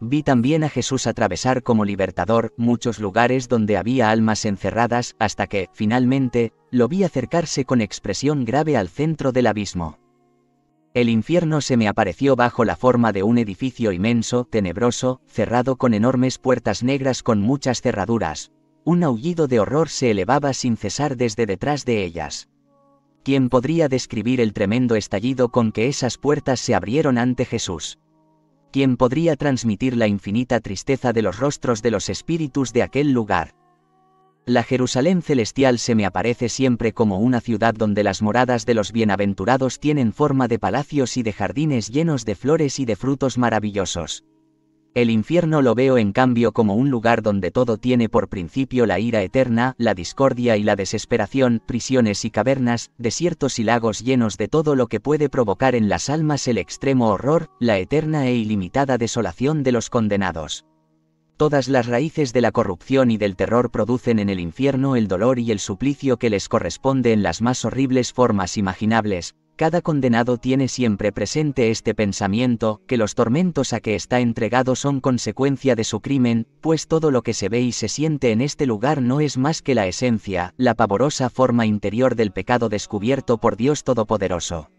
Speaker 1: Vi también a Jesús atravesar como libertador muchos lugares donde había almas encerradas, hasta que, finalmente, lo vi acercarse con expresión grave al centro del abismo. El infierno se me apareció bajo la forma de un edificio inmenso, tenebroso, cerrado con enormes puertas negras con muchas cerraduras. Un aullido de horror se elevaba sin cesar desde detrás de ellas. ¿Quién podría describir el tremendo estallido con que esas puertas se abrieron ante Jesús? ¿Quién podría transmitir la infinita tristeza de los rostros de los espíritus de aquel lugar. La Jerusalén celestial se me aparece siempre como una ciudad donde las moradas de los bienaventurados tienen forma de palacios y de jardines llenos de flores y de frutos maravillosos. El infierno lo veo en cambio como un lugar donde todo tiene por principio la ira eterna, la discordia y la desesperación, prisiones y cavernas, desiertos y lagos llenos de todo lo que puede provocar en las almas el extremo horror, la eterna e ilimitada desolación de los condenados todas las raíces de la corrupción y del terror producen en el infierno el dolor y el suplicio que les corresponde en las más horribles formas imaginables, cada condenado tiene siempre presente este pensamiento, que los tormentos a que está entregado son consecuencia de su crimen, pues todo lo que se ve y se siente en este lugar no es más que la esencia, la pavorosa forma interior del pecado descubierto por Dios Todopoderoso.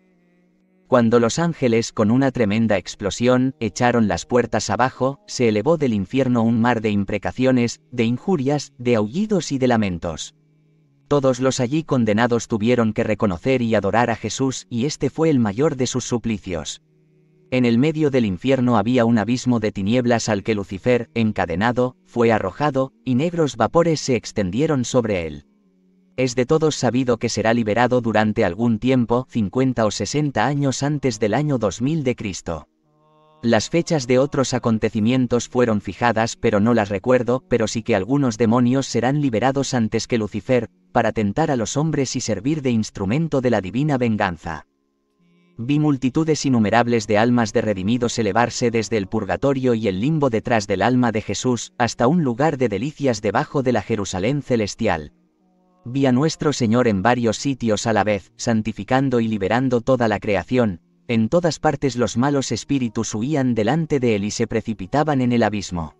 Speaker 1: Cuando los ángeles con una tremenda explosión echaron las puertas abajo, se elevó del infierno un mar de imprecaciones, de injurias, de aullidos y de lamentos. Todos los allí condenados tuvieron que reconocer y adorar a Jesús, y este fue el mayor de sus suplicios. En el medio del infierno había un abismo de tinieblas al que Lucifer, encadenado, fue arrojado, y negros vapores se extendieron sobre él. Es de todos sabido que será liberado durante algún tiempo, 50 o 60 años antes del año 2000 de Cristo. Las fechas de otros acontecimientos fueron fijadas pero no las recuerdo, pero sí que algunos demonios serán liberados antes que Lucifer, para tentar a los hombres y servir de instrumento de la divina venganza. Vi multitudes innumerables de almas de redimidos elevarse desde el purgatorio y el limbo detrás del alma de Jesús, hasta un lugar de delicias debajo de la Jerusalén celestial, Vi a nuestro Señor en varios sitios a la vez, santificando y liberando toda la creación, en todas partes los malos espíritus huían delante de él y se precipitaban en el abismo.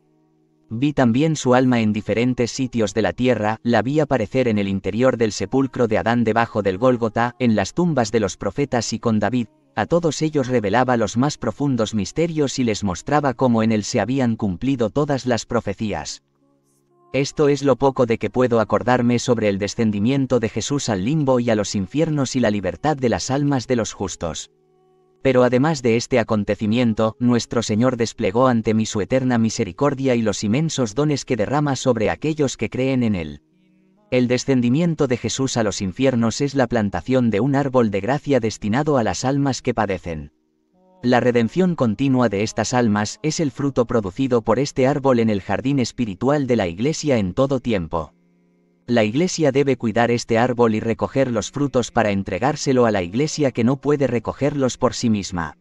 Speaker 1: Vi también su alma en diferentes sitios de la tierra, la vi aparecer en el interior del sepulcro de Adán debajo del Gólgota, en las tumbas de los profetas y con David, a todos ellos revelaba los más profundos misterios y les mostraba cómo en él se habían cumplido todas las profecías. Esto es lo poco de que puedo acordarme sobre el descendimiento de Jesús al limbo y a los infiernos y la libertad de las almas de los justos. Pero además de este acontecimiento, nuestro Señor desplegó ante mí su eterna misericordia y los inmensos dones que derrama sobre aquellos que creen en Él. El descendimiento de Jesús a los infiernos es la plantación de un árbol de gracia destinado a las almas que padecen. La redención continua de estas almas es el fruto producido por este árbol en el jardín espiritual de la Iglesia en todo tiempo. La Iglesia debe cuidar este árbol y recoger los frutos para entregárselo a la Iglesia que no puede recogerlos por sí misma.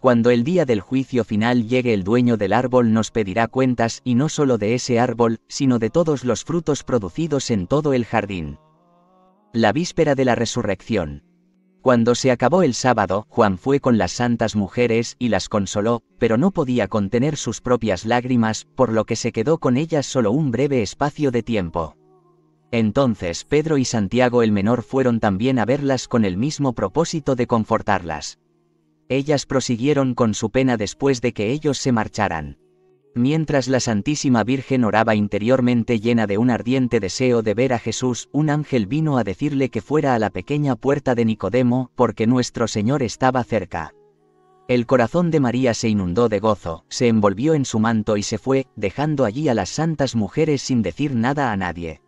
Speaker 1: Cuando el día del juicio final llegue el dueño del árbol nos pedirá cuentas y no solo de ese árbol, sino de todos los frutos producidos en todo el jardín. La víspera de la resurrección. Cuando se acabó el sábado, Juan fue con las santas mujeres y las consoló, pero no podía contener sus propias lágrimas, por lo que se quedó con ellas solo un breve espacio de tiempo. Entonces Pedro y Santiago el menor fueron también a verlas con el mismo propósito de confortarlas. Ellas prosiguieron con su pena después de que ellos se marcharan. Mientras la Santísima Virgen oraba interiormente llena de un ardiente deseo de ver a Jesús, un ángel vino a decirle que fuera a la pequeña puerta de Nicodemo, porque nuestro Señor estaba cerca. El corazón de María se inundó de gozo, se envolvió en su manto y se fue, dejando allí a las santas mujeres sin decir nada a nadie.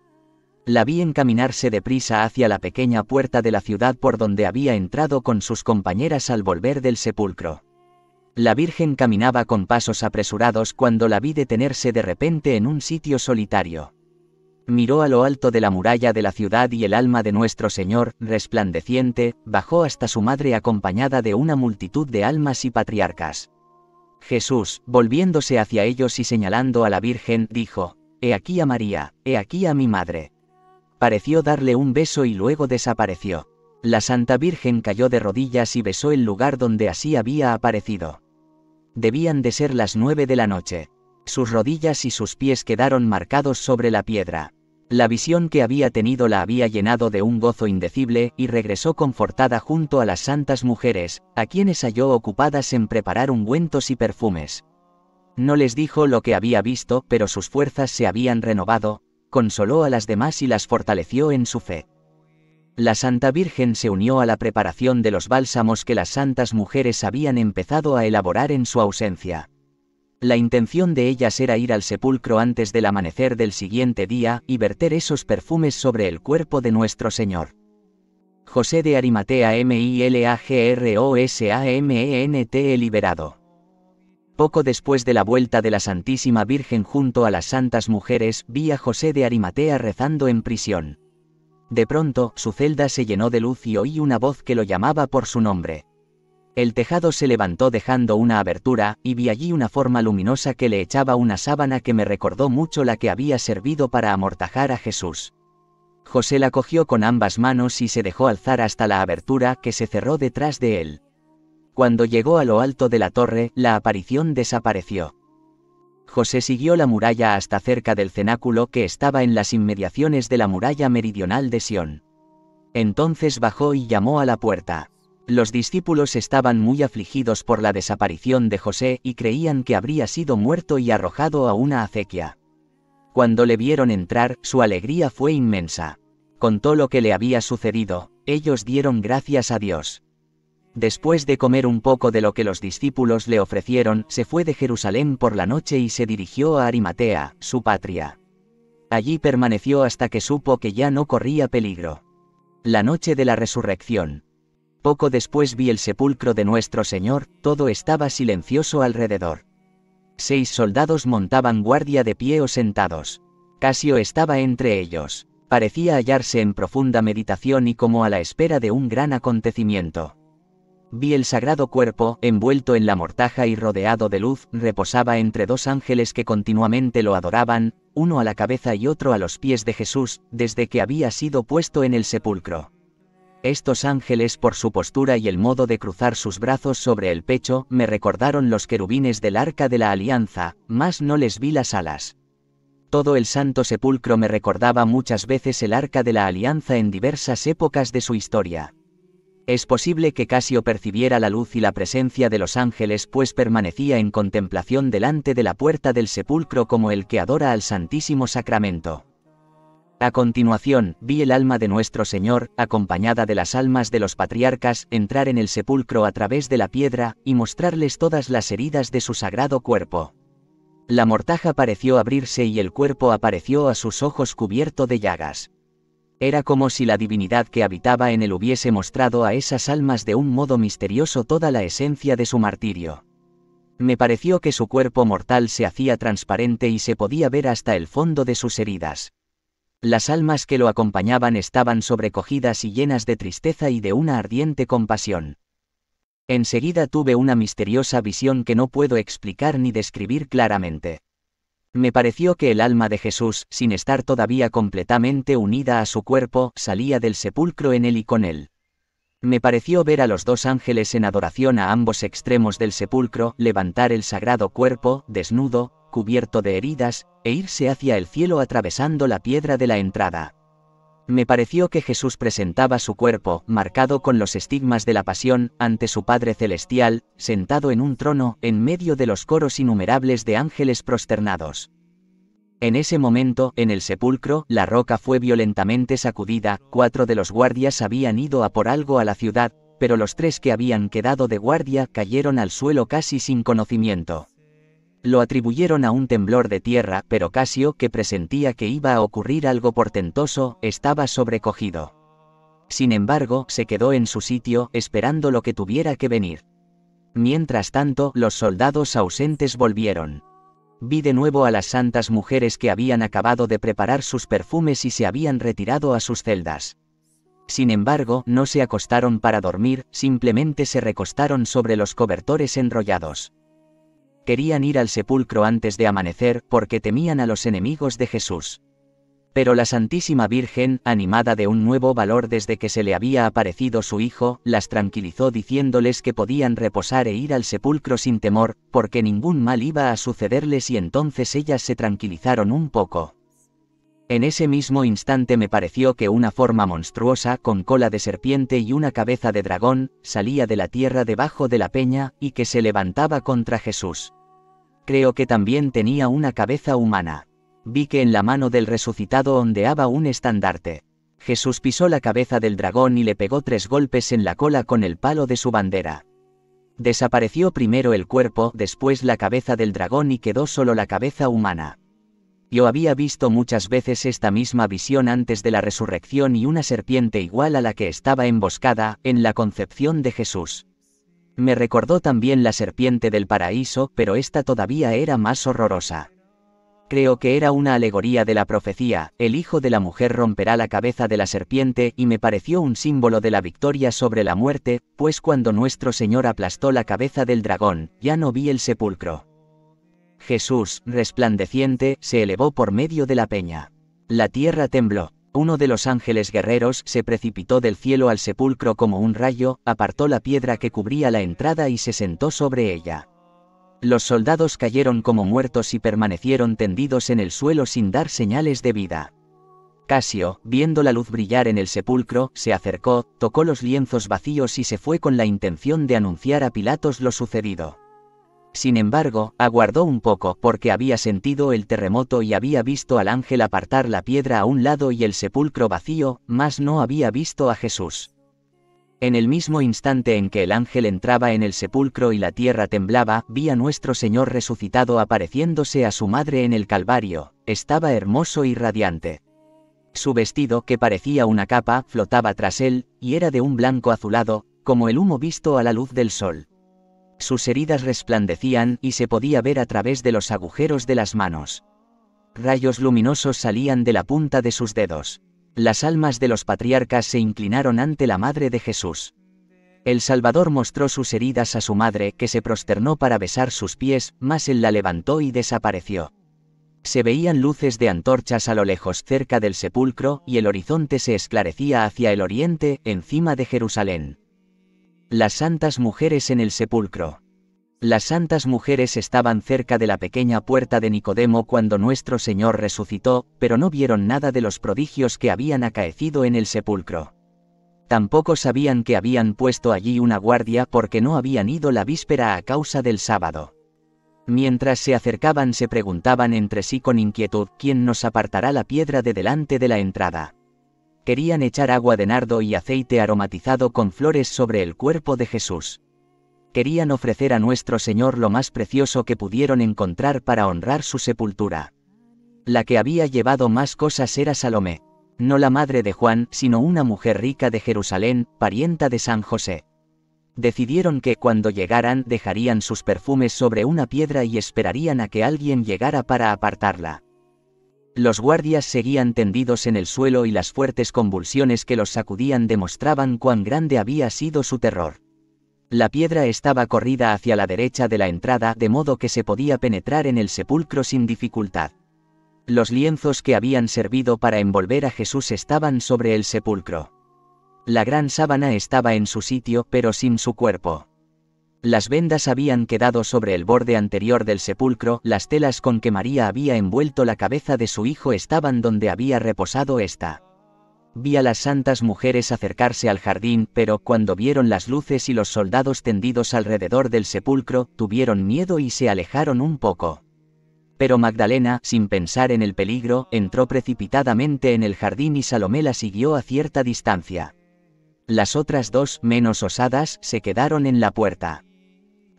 Speaker 1: La vi encaminarse deprisa hacia la pequeña puerta de la ciudad por donde había entrado con sus compañeras al volver del sepulcro. La Virgen caminaba con pasos apresurados cuando la vi detenerse de repente en un sitio solitario. Miró a lo alto de la muralla de la ciudad y el alma de nuestro Señor, resplandeciente, bajó hasta su madre acompañada de una multitud de almas y patriarcas. Jesús, volviéndose hacia ellos y señalando a la Virgen, dijo, He aquí a María, he aquí a mi madre. Pareció darle un beso y luego desapareció. La Santa Virgen cayó de rodillas y besó el lugar donde así había aparecido. Debían de ser las nueve de la noche. Sus rodillas y sus pies quedaron marcados sobre la piedra. La visión que había tenido la había llenado de un gozo indecible y regresó confortada junto a las santas mujeres, a quienes halló ocupadas en preparar ungüentos y perfumes. No les dijo lo que había visto, pero sus fuerzas se habían renovado, consoló a las demás y las fortaleció en su fe la Santa Virgen se unió a la preparación de los bálsamos que las santas mujeres habían empezado a elaborar en su ausencia. La intención de ellas era ir al sepulcro antes del amanecer del siguiente día y verter esos perfumes sobre el cuerpo de nuestro Señor. José de Arimatea m liberado. Poco después de la vuelta de la Santísima Virgen junto a las santas mujeres, vi a José de Arimatea rezando en prisión. De pronto, su celda se llenó de luz y oí una voz que lo llamaba por su nombre. El tejado se levantó dejando una abertura, y vi allí una forma luminosa que le echaba una sábana que me recordó mucho la que había servido para amortajar a Jesús. José la cogió con ambas manos y se dejó alzar hasta la abertura que se cerró detrás de él. Cuando llegó a lo alto de la torre, la aparición desapareció. José siguió la muralla hasta cerca del cenáculo que estaba en las inmediaciones de la muralla meridional de Sión. Entonces bajó y llamó a la puerta. Los discípulos estaban muy afligidos por la desaparición de José y creían que habría sido muerto y arrojado a una acequia. Cuando le vieron entrar, su alegría fue inmensa. Contó lo que le había sucedido, ellos dieron gracias a Dios. Después de comer un poco de lo que los discípulos le ofrecieron, se fue de Jerusalén por la noche y se dirigió a Arimatea, su patria. Allí permaneció hasta que supo que ya no corría peligro. La noche de la resurrección. Poco después vi el sepulcro de nuestro Señor, todo estaba silencioso alrededor. Seis soldados montaban guardia de pie o sentados. Casio estaba entre ellos. Parecía hallarse en profunda meditación y como a la espera de un gran acontecimiento. Vi el sagrado cuerpo, envuelto en la mortaja y rodeado de luz, reposaba entre dos ángeles que continuamente lo adoraban, uno a la cabeza y otro a los pies de Jesús, desde que había sido puesto en el sepulcro. Estos ángeles por su postura y el modo de cruzar sus brazos sobre el pecho me recordaron los querubines del arca de la alianza, mas no les vi las alas. Todo el santo sepulcro me recordaba muchas veces el arca de la alianza en diversas épocas de su historia. Es posible que Casio percibiera la luz y la presencia de los ángeles, pues permanecía en contemplación delante de la puerta del sepulcro como el que adora al Santísimo Sacramento. A continuación, vi el alma de nuestro Señor, acompañada de las almas de los patriarcas, entrar en el sepulcro a través de la piedra, y mostrarles todas las heridas de su sagrado cuerpo. La mortaja pareció abrirse y el cuerpo apareció a sus ojos cubierto de llagas. Era como si la divinidad que habitaba en él hubiese mostrado a esas almas de un modo misterioso toda la esencia de su martirio. Me pareció que su cuerpo mortal se hacía transparente y se podía ver hasta el fondo de sus heridas. Las almas que lo acompañaban estaban sobrecogidas y llenas de tristeza y de una ardiente compasión. Enseguida tuve una misteriosa visión que no puedo explicar ni describir claramente. Me pareció que el alma de Jesús, sin estar todavía completamente unida a su cuerpo, salía del sepulcro en él y con él. Me pareció ver a los dos ángeles en adoración a ambos extremos del sepulcro, levantar el sagrado cuerpo, desnudo, cubierto de heridas, e irse hacia el cielo atravesando la piedra de la entrada me pareció que Jesús presentaba su cuerpo, marcado con los estigmas de la pasión, ante su Padre Celestial, sentado en un trono, en medio de los coros innumerables de ángeles prosternados. En ese momento, en el sepulcro, la roca fue violentamente sacudida, cuatro de los guardias habían ido a por algo a la ciudad, pero los tres que habían quedado de guardia cayeron al suelo casi sin conocimiento. Lo atribuyeron a un temblor de tierra, pero Casio, que presentía que iba a ocurrir algo portentoso, estaba sobrecogido. Sin embargo, se quedó en su sitio, esperando lo que tuviera que venir. Mientras tanto, los soldados ausentes volvieron. Vi de nuevo a las santas mujeres que habían acabado de preparar sus perfumes y se habían retirado a sus celdas. Sin embargo, no se acostaron para dormir, simplemente se recostaron sobre los cobertores enrollados querían ir al sepulcro antes de amanecer porque temían a los enemigos de Jesús. Pero la Santísima Virgen, animada de un nuevo valor desde que se le había aparecido su hijo, las tranquilizó diciéndoles que podían reposar e ir al sepulcro sin temor, porque ningún mal iba a sucederles y entonces ellas se tranquilizaron un poco. En ese mismo instante me pareció que una forma monstruosa con cola de serpiente y una cabeza de dragón salía de la tierra debajo de la peña y que se levantaba contra Jesús. Creo que también tenía una cabeza humana. Vi que en la mano del resucitado ondeaba un estandarte. Jesús pisó la cabeza del dragón y le pegó tres golpes en la cola con el palo de su bandera. Desapareció primero el cuerpo, después la cabeza del dragón y quedó solo la cabeza humana. Yo había visto muchas veces esta misma visión antes de la resurrección y una serpiente igual a la que estaba emboscada en la concepción de Jesús. Me recordó también la serpiente del paraíso, pero esta todavía era más horrorosa. Creo que era una alegoría de la profecía, el hijo de la mujer romperá la cabeza de la serpiente y me pareció un símbolo de la victoria sobre la muerte, pues cuando nuestro Señor aplastó la cabeza del dragón, ya no vi el sepulcro. Jesús, resplandeciente, se elevó por medio de la peña. La tierra tembló. Uno de los ángeles guerreros se precipitó del cielo al sepulcro como un rayo, apartó la piedra que cubría la entrada y se sentó sobre ella. Los soldados cayeron como muertos y permanecieron tendidos en el suelo sin dar señales de vida. Casio, viendo la luz brillar en el sepulcro, se acercó, tocó los lienzos vacíos y se fue con la intención de anunciar a Pilatos lo sucedido. Sin embargo, aguardó un poco porque había sentido el terremoto y había visto al ángel apartar la piedra a un lado y el sepulcro vacío, mas no había visto a Jesús. En el mismo instante en que el ángel entraba en el sepulcro y la tierra temblaba, vi a nuestro Señor resucitado apareciéndose a su madre en el Calvario, estaba hermoso y radiante. Su vestido, que parecía una capa, flotaba tras él, y era de un blanco azulado, como el humo visto a la luz del sol. Sus heridas resplandecían y se podía ver a través de los agujeros de las manos. Rayos luminosos salían de la punta de sus dedos. Las almas de los patriarcas se inclinaron ante la Madre de Jesús. El Salvador mostró sus heridas a su madre, que se prosternó para besar sus pies, mas él la levantó y desapareció. Se veían luces de antorchas a lo lejos cerca del sepulcro, y el horizonte se esclarecía hacia el oriente, encima de Jerusalén. Las santas mujeres en el sepulcro. Las santas mujeres estaban cerca de la pequeña puerta de Nicodemo cuando nuestro Señor resucitó, pero no vieron nada de los prodigios que habían acaecido en el sepulcro. Tampoco sabían que habían puesto allí una guardia porque no habían ido la víspera a causa del sábado. Mientras se acercaban se preguntaban entre sí con inquietud quién nos apartará la piedra de delante de la entrada querían echar agua de nardo y aceite aromatizado con flores sobre el cuerpo de Jesús. Querían ofrecer a nuestro Señor lo más precioso que pudieron encontrar para honrar su sepultura. La que había llevado más cosas era Salomé, no la madre de Juan, sino una mujer rica de Jerusalén, parienta de San José. Decidieron que cuando llegaran dejarían sus perfumes sobre una piedra y esperarían a que alguien llegara para apartarla. Los guardias seguían tendidos en el suelo y las fuertes convulsiones que los sacudían demostraban cuán grande había sido su terror. La piedra estaba corrida hacia la derecha de la entrada de modo que se podía penetrar en el sepulcro sin dificultad. Los lienzos que habían servido para envolver a Jesús estaban sobre el sepulcro. La gran sábana estaba en su sitio pero sin su cuerpo. Las vendas habían quedado sobre el borde anterior del sepulcro, las telas con que María había envuelto la cabeza de su hijo estaban donde había reposado ésta. Vi a las santas mujeres acercarse al jardín, pero cuando vieron las luces y los soldados tendidos alrededor del sepulcro, tuvieron miedo y se alejaron un poco. Pero Magdalena, sin pensar en el peligro, entró precipitadamente en el jardín y Salomé la siguió a cierta distancia. Las otras dos, menos osadas, se quedaron en la puerta.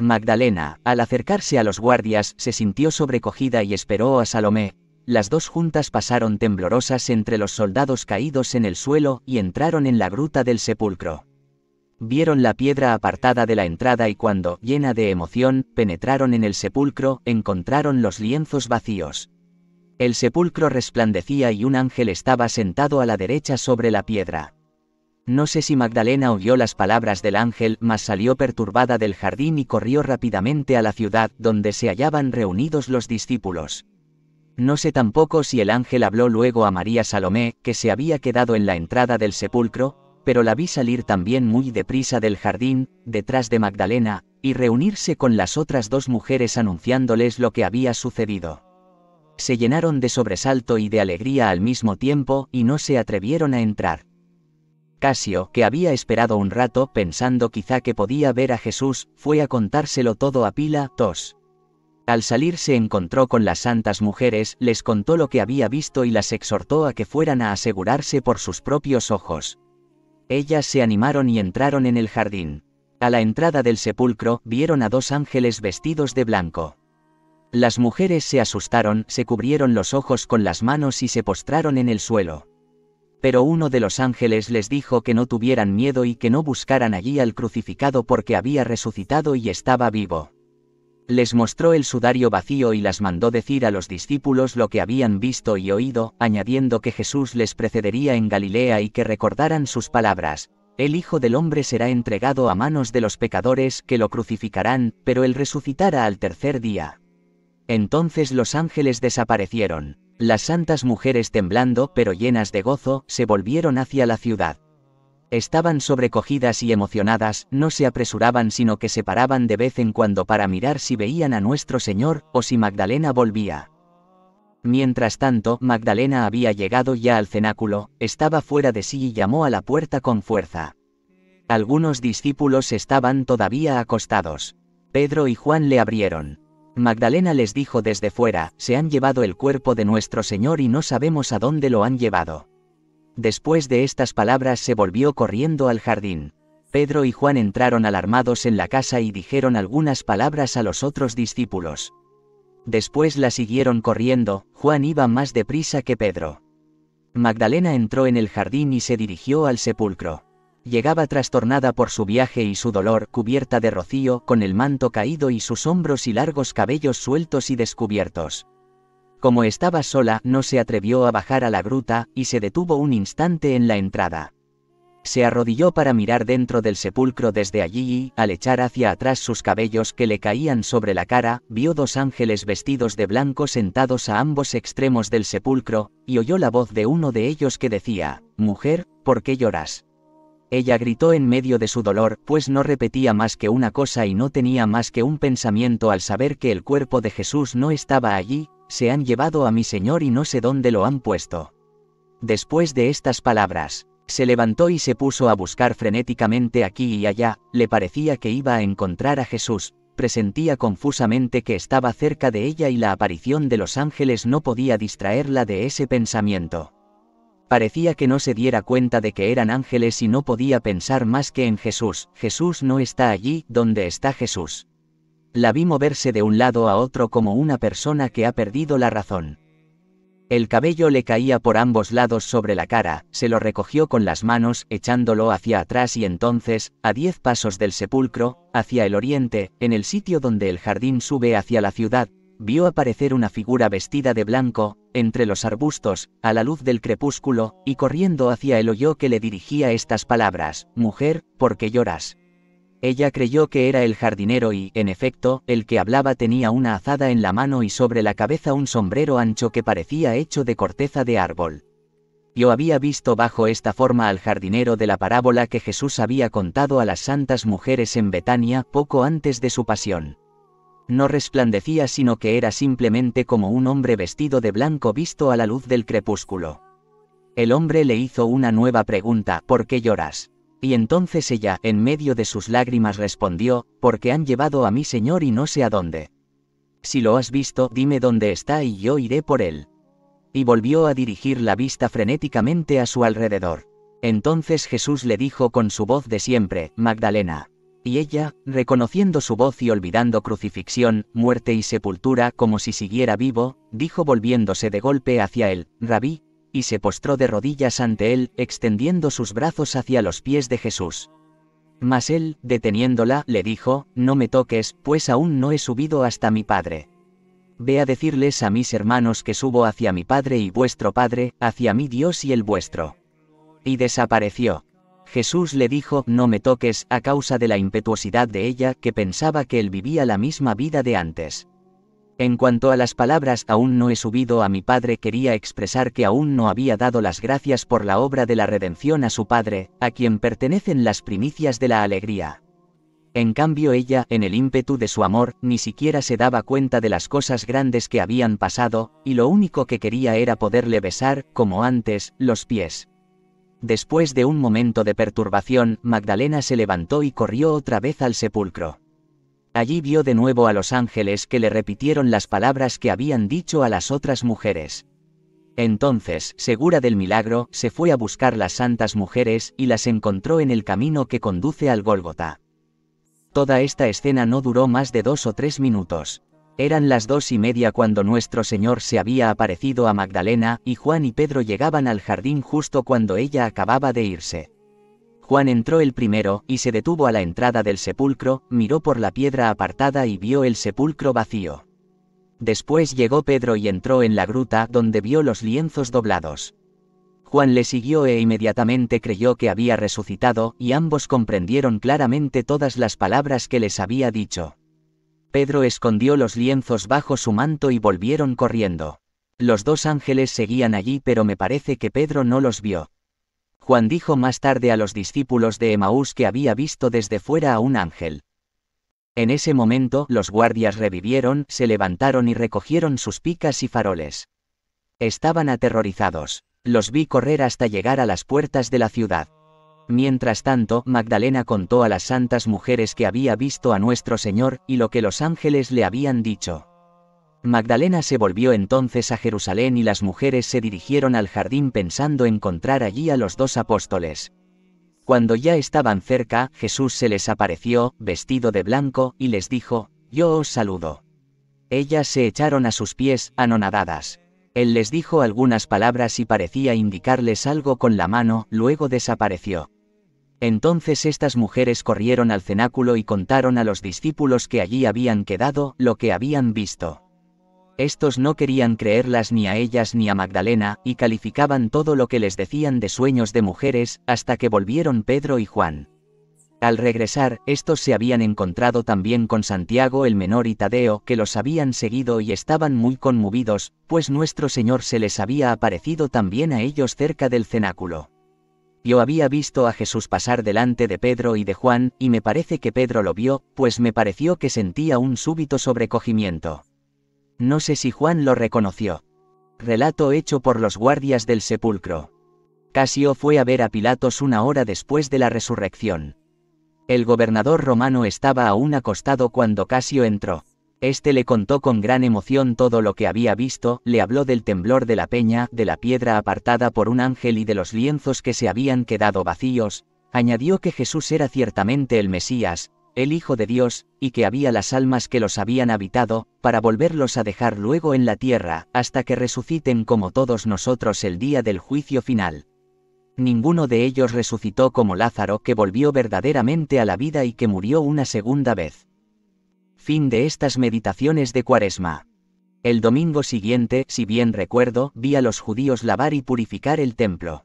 Speaker 1: Magdalena, al acercarse a los guardias, se sintió sobrecogida y esperó a Salomé. Las dos juntas pasaron temblorosas entre los soldados caídos en el suelo y entraron en la gruta del sepulcro. Vieron la piedra apartada de la entrada y cuando, llena de emoción, penetraron en el sepulcro, encontraron los lienzos vacíos. El sepulcro resplandecía y un ángel estaba sentado a la derecha sobre la piedra. No sé si Magdalena oyó las palabras del ángel, mas salió perturbada del jardín y corrió rápidamente a la ciudad donde se hallaban reunidos los discípulos. No sé tampoco si el ángel habló luego a María Salomé, que se había quedado en la entrada del sepulcro, pero la vi salir también muy deprisa del jardín, detrás de Magdalena, y reunirse con las otras dos mujeres anunciándoles lo que había sucedido. Se llenaron de sobresalto y de alegría al mismo tiempo, y no se atrevieron a entrar. Casio, que había esperado un rato pensando quizá que podía ver a Jesús, fue a contárselo todo a Pila, tos. Al salir se encontró con las santas mujeres, les contó lo que había visto y las exhortó a que fueran a asegurarse por sus propios ojos. Ellas se animaron y entraron en el jardín. A la entrada del sepulcro, vieron a dos ángeles vestidos de blanco. Las mujeres se asustaron, se cubrieron los ojos con las manos y se postraron en el suelo pero uno de los ángeles les dijo que no tuvieran miedo y que no buscaran allí al crucificado porque había resucitado y estaba vivo. Les mostró el sudario vacío y las mandó decir a los discípulos lo que habían visto y oído, añadiendo que Jesús les precedería en Galilea y que recordaran sus palabras. El Hijo del Hombre será entregado a manos de los pecadores que lo crucificarán, pero él resucitará al tercer día. Entonces los ángeles desaparecieron. Las santas mujeres temblando pero llenas de gozo, se volvieron hacia la ciudad. Estaban sobrecogidas y emocionadas, no se apresuraban sino que se paraban de vez en cuando para mirar si veían a nuestro Señor, o si Magdalena volvía. Mientras tanto, Magdalena había llegado ya al cenáculo, estaba fuera de sí y llamó a la puerta con fuerza. Algunos discípulos estaban todavía acostados. Pedro y Juan le abrieron. Magdalena les dijo desde fuera, se han llevado el cuerpo de nuestro Señor y no sabemos a dónde lo han llevado. Después de estas palabras se volvió corriendo al jardín. Pedro y Juan entraron alarmados en la casa y dijeron algunas palabras a los otros discípulos. Después la siguieron corriendo, Juan iba más deprisa que Pedro. Magdalena entró en el jardín y se dirigió al sepulcro. Llegaba trastornada por su viaje y su dolor, cubierta de rocío, con el manto caído y sus hombros y largos cabellos sueltos y descubiertos. Como estaba sola, no se atrevió a bajar a la gruta, y se detuvo un instante en la entrada. Se arrodilló para mirar dentro del sepulcro desde allí y, al echar hacia atrás sus cabellos que le caían sobre la cara, vio dos ángeles vestidos de blanco sentados a ambos extremos del sepulcro, y oyó la voz de uno de ellos que decía, Mujer, ¿por qué lloras? Ella gritó en medio de su dolor, pues no repetía más que una cosa y no tenía más que un pensamiento al saber que el cuerpo de Jesús no estaba allí, se han llevado a mi Señor y no sé dónde lo han puesto. Después de estas palabras, se levantó y se puso a buscar frenéticamente aquí y allá, le parecía que iba a encontrar a Jesús, presentía confusamente que estaba cerca de ella y la aparición de los ángeles no podía distraerla de ese pensamiento. Parecía que no se diera cuenta de que eran ángeles y no podía pensar más que en Jesús. Jesús no está allí donde está Jesús. La vi moverse de un lado a otro como una persona que ha perdido la razón. El cabello le caía por ambos lados sobre la cara, se lo recogió con las manos, echándolo hacia atrás y entonces, a diez pasos del sepulcro, hacia el oriente, en el sitio donde el jardín sube hacia la ciudad, vio aparecer una figura vestida de blanco, entre los arbustos, a la luz del crepúsculo, y corriendo hacia él oyó que le dirigía estas palabras, Mujer, ¿por qué lloras? Ella creyó que era el jardinero y, en efecto, el que hablaba tenía una azada en la mano y sobre la cabeza un sombrero ancho que parecía hecho de corteza de árbol. Yo había visto bajo esta forma al jardinero de la parábola que Jesús había contado a las santas mujeres en Betania poco antes de su pasión no resplandecía sino que era simplemente como un hombre vestido de blanco visto a la luz del crepúsculo. El hombre le hizo una nueva pregunta, ¿por qué lloras? Y entonces ella, en medio de sus lágrimas, respondió, porque han llevado a mi señor y no sé a dónde. Si lo has visto, dime dónde está y yo iré por él. Y volvió a dirigir la vista frenéticamente a su alrededor. Entonces Jesús le dijo con su voz de siempre, Magdalena, y ella, reconociendo su voz y olvidando crucifixión, muerte y sepultura como si siguiera vivo, dijo volviéndose de golpe hacia él, Rabí, y se postró de rodillas ante él, extendiendo sus brazos hacia los pies de Jesús. Mas él, deteniéndola, le dijo, No me toques, pues aún no he subido hasta mi Padre. Ve a decirles a mis hermanos que subo hacia mi Padre y vuestro Padre, hacia mi Dios y el vuestro. Y desapareció. Jesús le dijo, no me toques, a causa de la impetuosidad de ella, que pensaba que él vivía la misma vida de antes. En cuanto a las palabras aún no he subido a mi Padre quería expresar que aún no había dado las gracias por la obra de la redención a su Padre, a quien pertenecen las primicias de la alegría. En cambio ella, en el ímpetu de su amor, ni siquiera se daba cuenta de las cosas grandes que habían pasado, y lo único que quería era poderle besar, como antes, los pies. Después de un momento de perturbación, Magdalena se levantó y corrió otra vez al sepulcro. Allí vio de nuevo a los ángeles que le repitieron las palabras que habían dicho a las otras mujeres. Entonces, segura del milagro, se fue a buscar las santas mujeres y las encontró en el camino que conduce al Gólgota. Toda esta escena no duró más de dos o tres minutos. Eran las dos y media cuando nuestro Señor se había aparecido a Magdalena, y Juan y Pedro llegaban al jardín justo cuando ella acababa de irse. Juan entró el primero, y se detuvo a la entrada del sepulcro, miró por la piedra apartada y vio el sepulcro vacío. Después llegó Pedro y entró en la gruta, donde vio los lienzos doblados. Juan le siguió e inmediatamente creyó que había resucitado, y ambos comprendieron claramente todas las palabras que les había dicho. Pedro escondió los lienzos bajo su manto y volvieron corriendo. Los dos ángeles seguían allí pero me parece que Pedro no los vio. Juan dijo más tarde a los discípulos de Emaús que había visto desde fuera a un ángel. En ese momento los guardias revivieron, se levantaron y recogieron sus picas y faroles. Estaban aterrorizados. Los vi correr hasta llegar a las puertas de la ciudad. Mientras tanto, Magdalena contó a las santas mujeres que había visto a nuestro Señor, y lo que los ángeles le habían dicho. Magdalena se volvió entonces a Jerusalén y las mujeres se dirigieron al jardín pensando encontrar allí a los dos apóstoles. Cuando ya estaban cerca, Jesús se les apareció, vestido de blanco, y les dijo, Yo os saludo. Ellas se echaron a sus pies, anonadadas. Él les dijo algunas palabras y parecía indicarles algo con la mano, luego desapareció. Entonces estas mujeres corrieron al cenáculo y contaron a los discípulos que allí habían quedado lo que habían visto. Estos no querían creerlas ni a ellas ni a Magdalena, y calificaban todo lo que les decían de sueños de mujeres, hasta que volvieron Pedro y Juan. Al regresar, estos se habían encontrado también con Santiago el menor y Tadeo, que los habían seguido y estaban muy conmovidos, pues nuestro Señor se les había aparecido también a ellos cerca del cenáculo. Yo había visto a Jesús pasar delante de Pedro y de Juan, y me parece que Pedro lo vio, pues me pareció que sentía un súbito sobrecogimiento. No sé si Juan lo reconoció. Relato hecho por los guardias del sepulcro. Casio fue a ver a Pilatos una hora después de la resurrección. El gobernador romano estaba aún acostado cuando Casio entró. Este le contó con gran emoción todo lo que había visto, le habló del temblor de la peña, de la piedra apartada por un ángel y de los lienzos que se habían quedado vacíos, añadió que Jesús era ciertamente el Mesías, el Hijo de Dios, y que había las almas que los habían habitado, para volverlos a dejar luego en la tierra, hasta que resuciten como todos nosotros el día del juicio final ninguno de ellos resucitó como Lázaro que volvió verdaderamente a la vida y que murió una segunda vez. Fin de estas meditaciones de Cuaresma. El domingo siguiente, si bien recuerdo, vi a los judíos lavar y purificar el templo.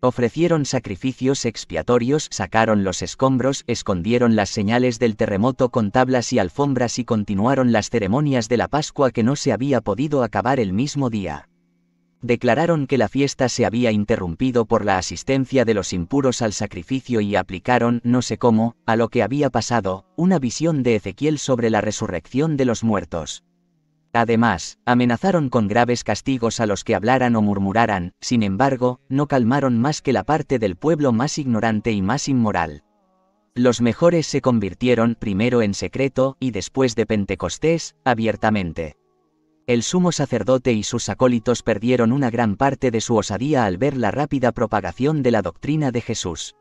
Speaker 1: Ofrecieron sacrificios expiatorios, sacaron los escombros, escondieron las señales del terremoto con tablas y alfombras y continuaron las ceremonias de la Pascua que no se había podido acabar el mismo día declararon que la fiesta se había interrumpido por la asistencia de los impuros al sacrificio y aplicaron, no sé cómo, a lo que había pasado, una visión de Ezequiel sobre la resurrección de los muertos. Además, amenazaron con graves castigos a los que hablaran o murmuraran, sin embargo, no calmaron más que la parte del pueblo más ignorante y más inmoral. Los mejores se convirtieron primero en secreto y después de Pentecostés, abiertamente. El sumo sacerdote y sus acólitos perdieron una gran parte de su osadía al ver la rápida propagación de la doctrina de Jesús.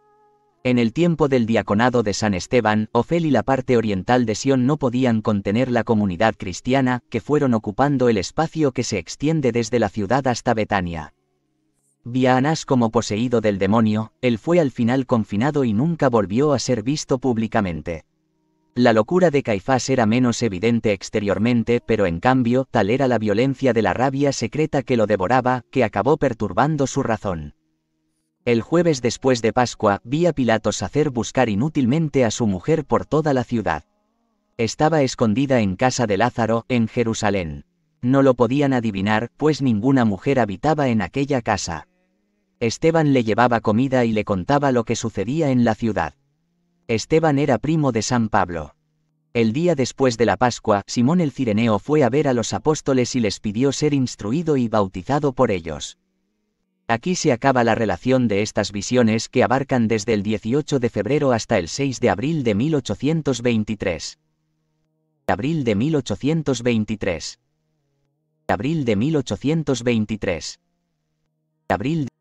Speaker 1: En el tiempo del diaconado de San Esteban, Ofel y la parte oriental de Sion no podían contener la comunidad cristiana, que fueron ocupando el espacio que se extiende desde la ciudad hasta Betania. Anás como poseído del demonio, él fue al final confinado y nunca volvió a ser visto públicamente. La locura de Caifás era menos evidente exteriormente, pero en cambio, tal era la violencia de la rabia secreta que lo devoraba, que acabó perturbando su razón. El jueves después de Pascua, vi a Pilatos hacer buscar inútilmente a su mujer por toda la ciudad. Estaba escondida en casa de Lázaro, en Jerusalén. No lo podían adivinar, pues ninguna mujer habitaba en aquella casa. Esteban le llevaba comida y le contaba lo que sucedía en la ciudad. Esteban era primo de San Pablo. El día después de la Pascua, Simón el Cireneo fue a ver a los apóstoles y les pidió ser instruido y bautizado por ellos. Aquí se acaba la relación de estas visiones que abarcan desde el 18 de febrero hasta el 6 de abril de 1823. Abril de 1823. Abril de 1823. Abril de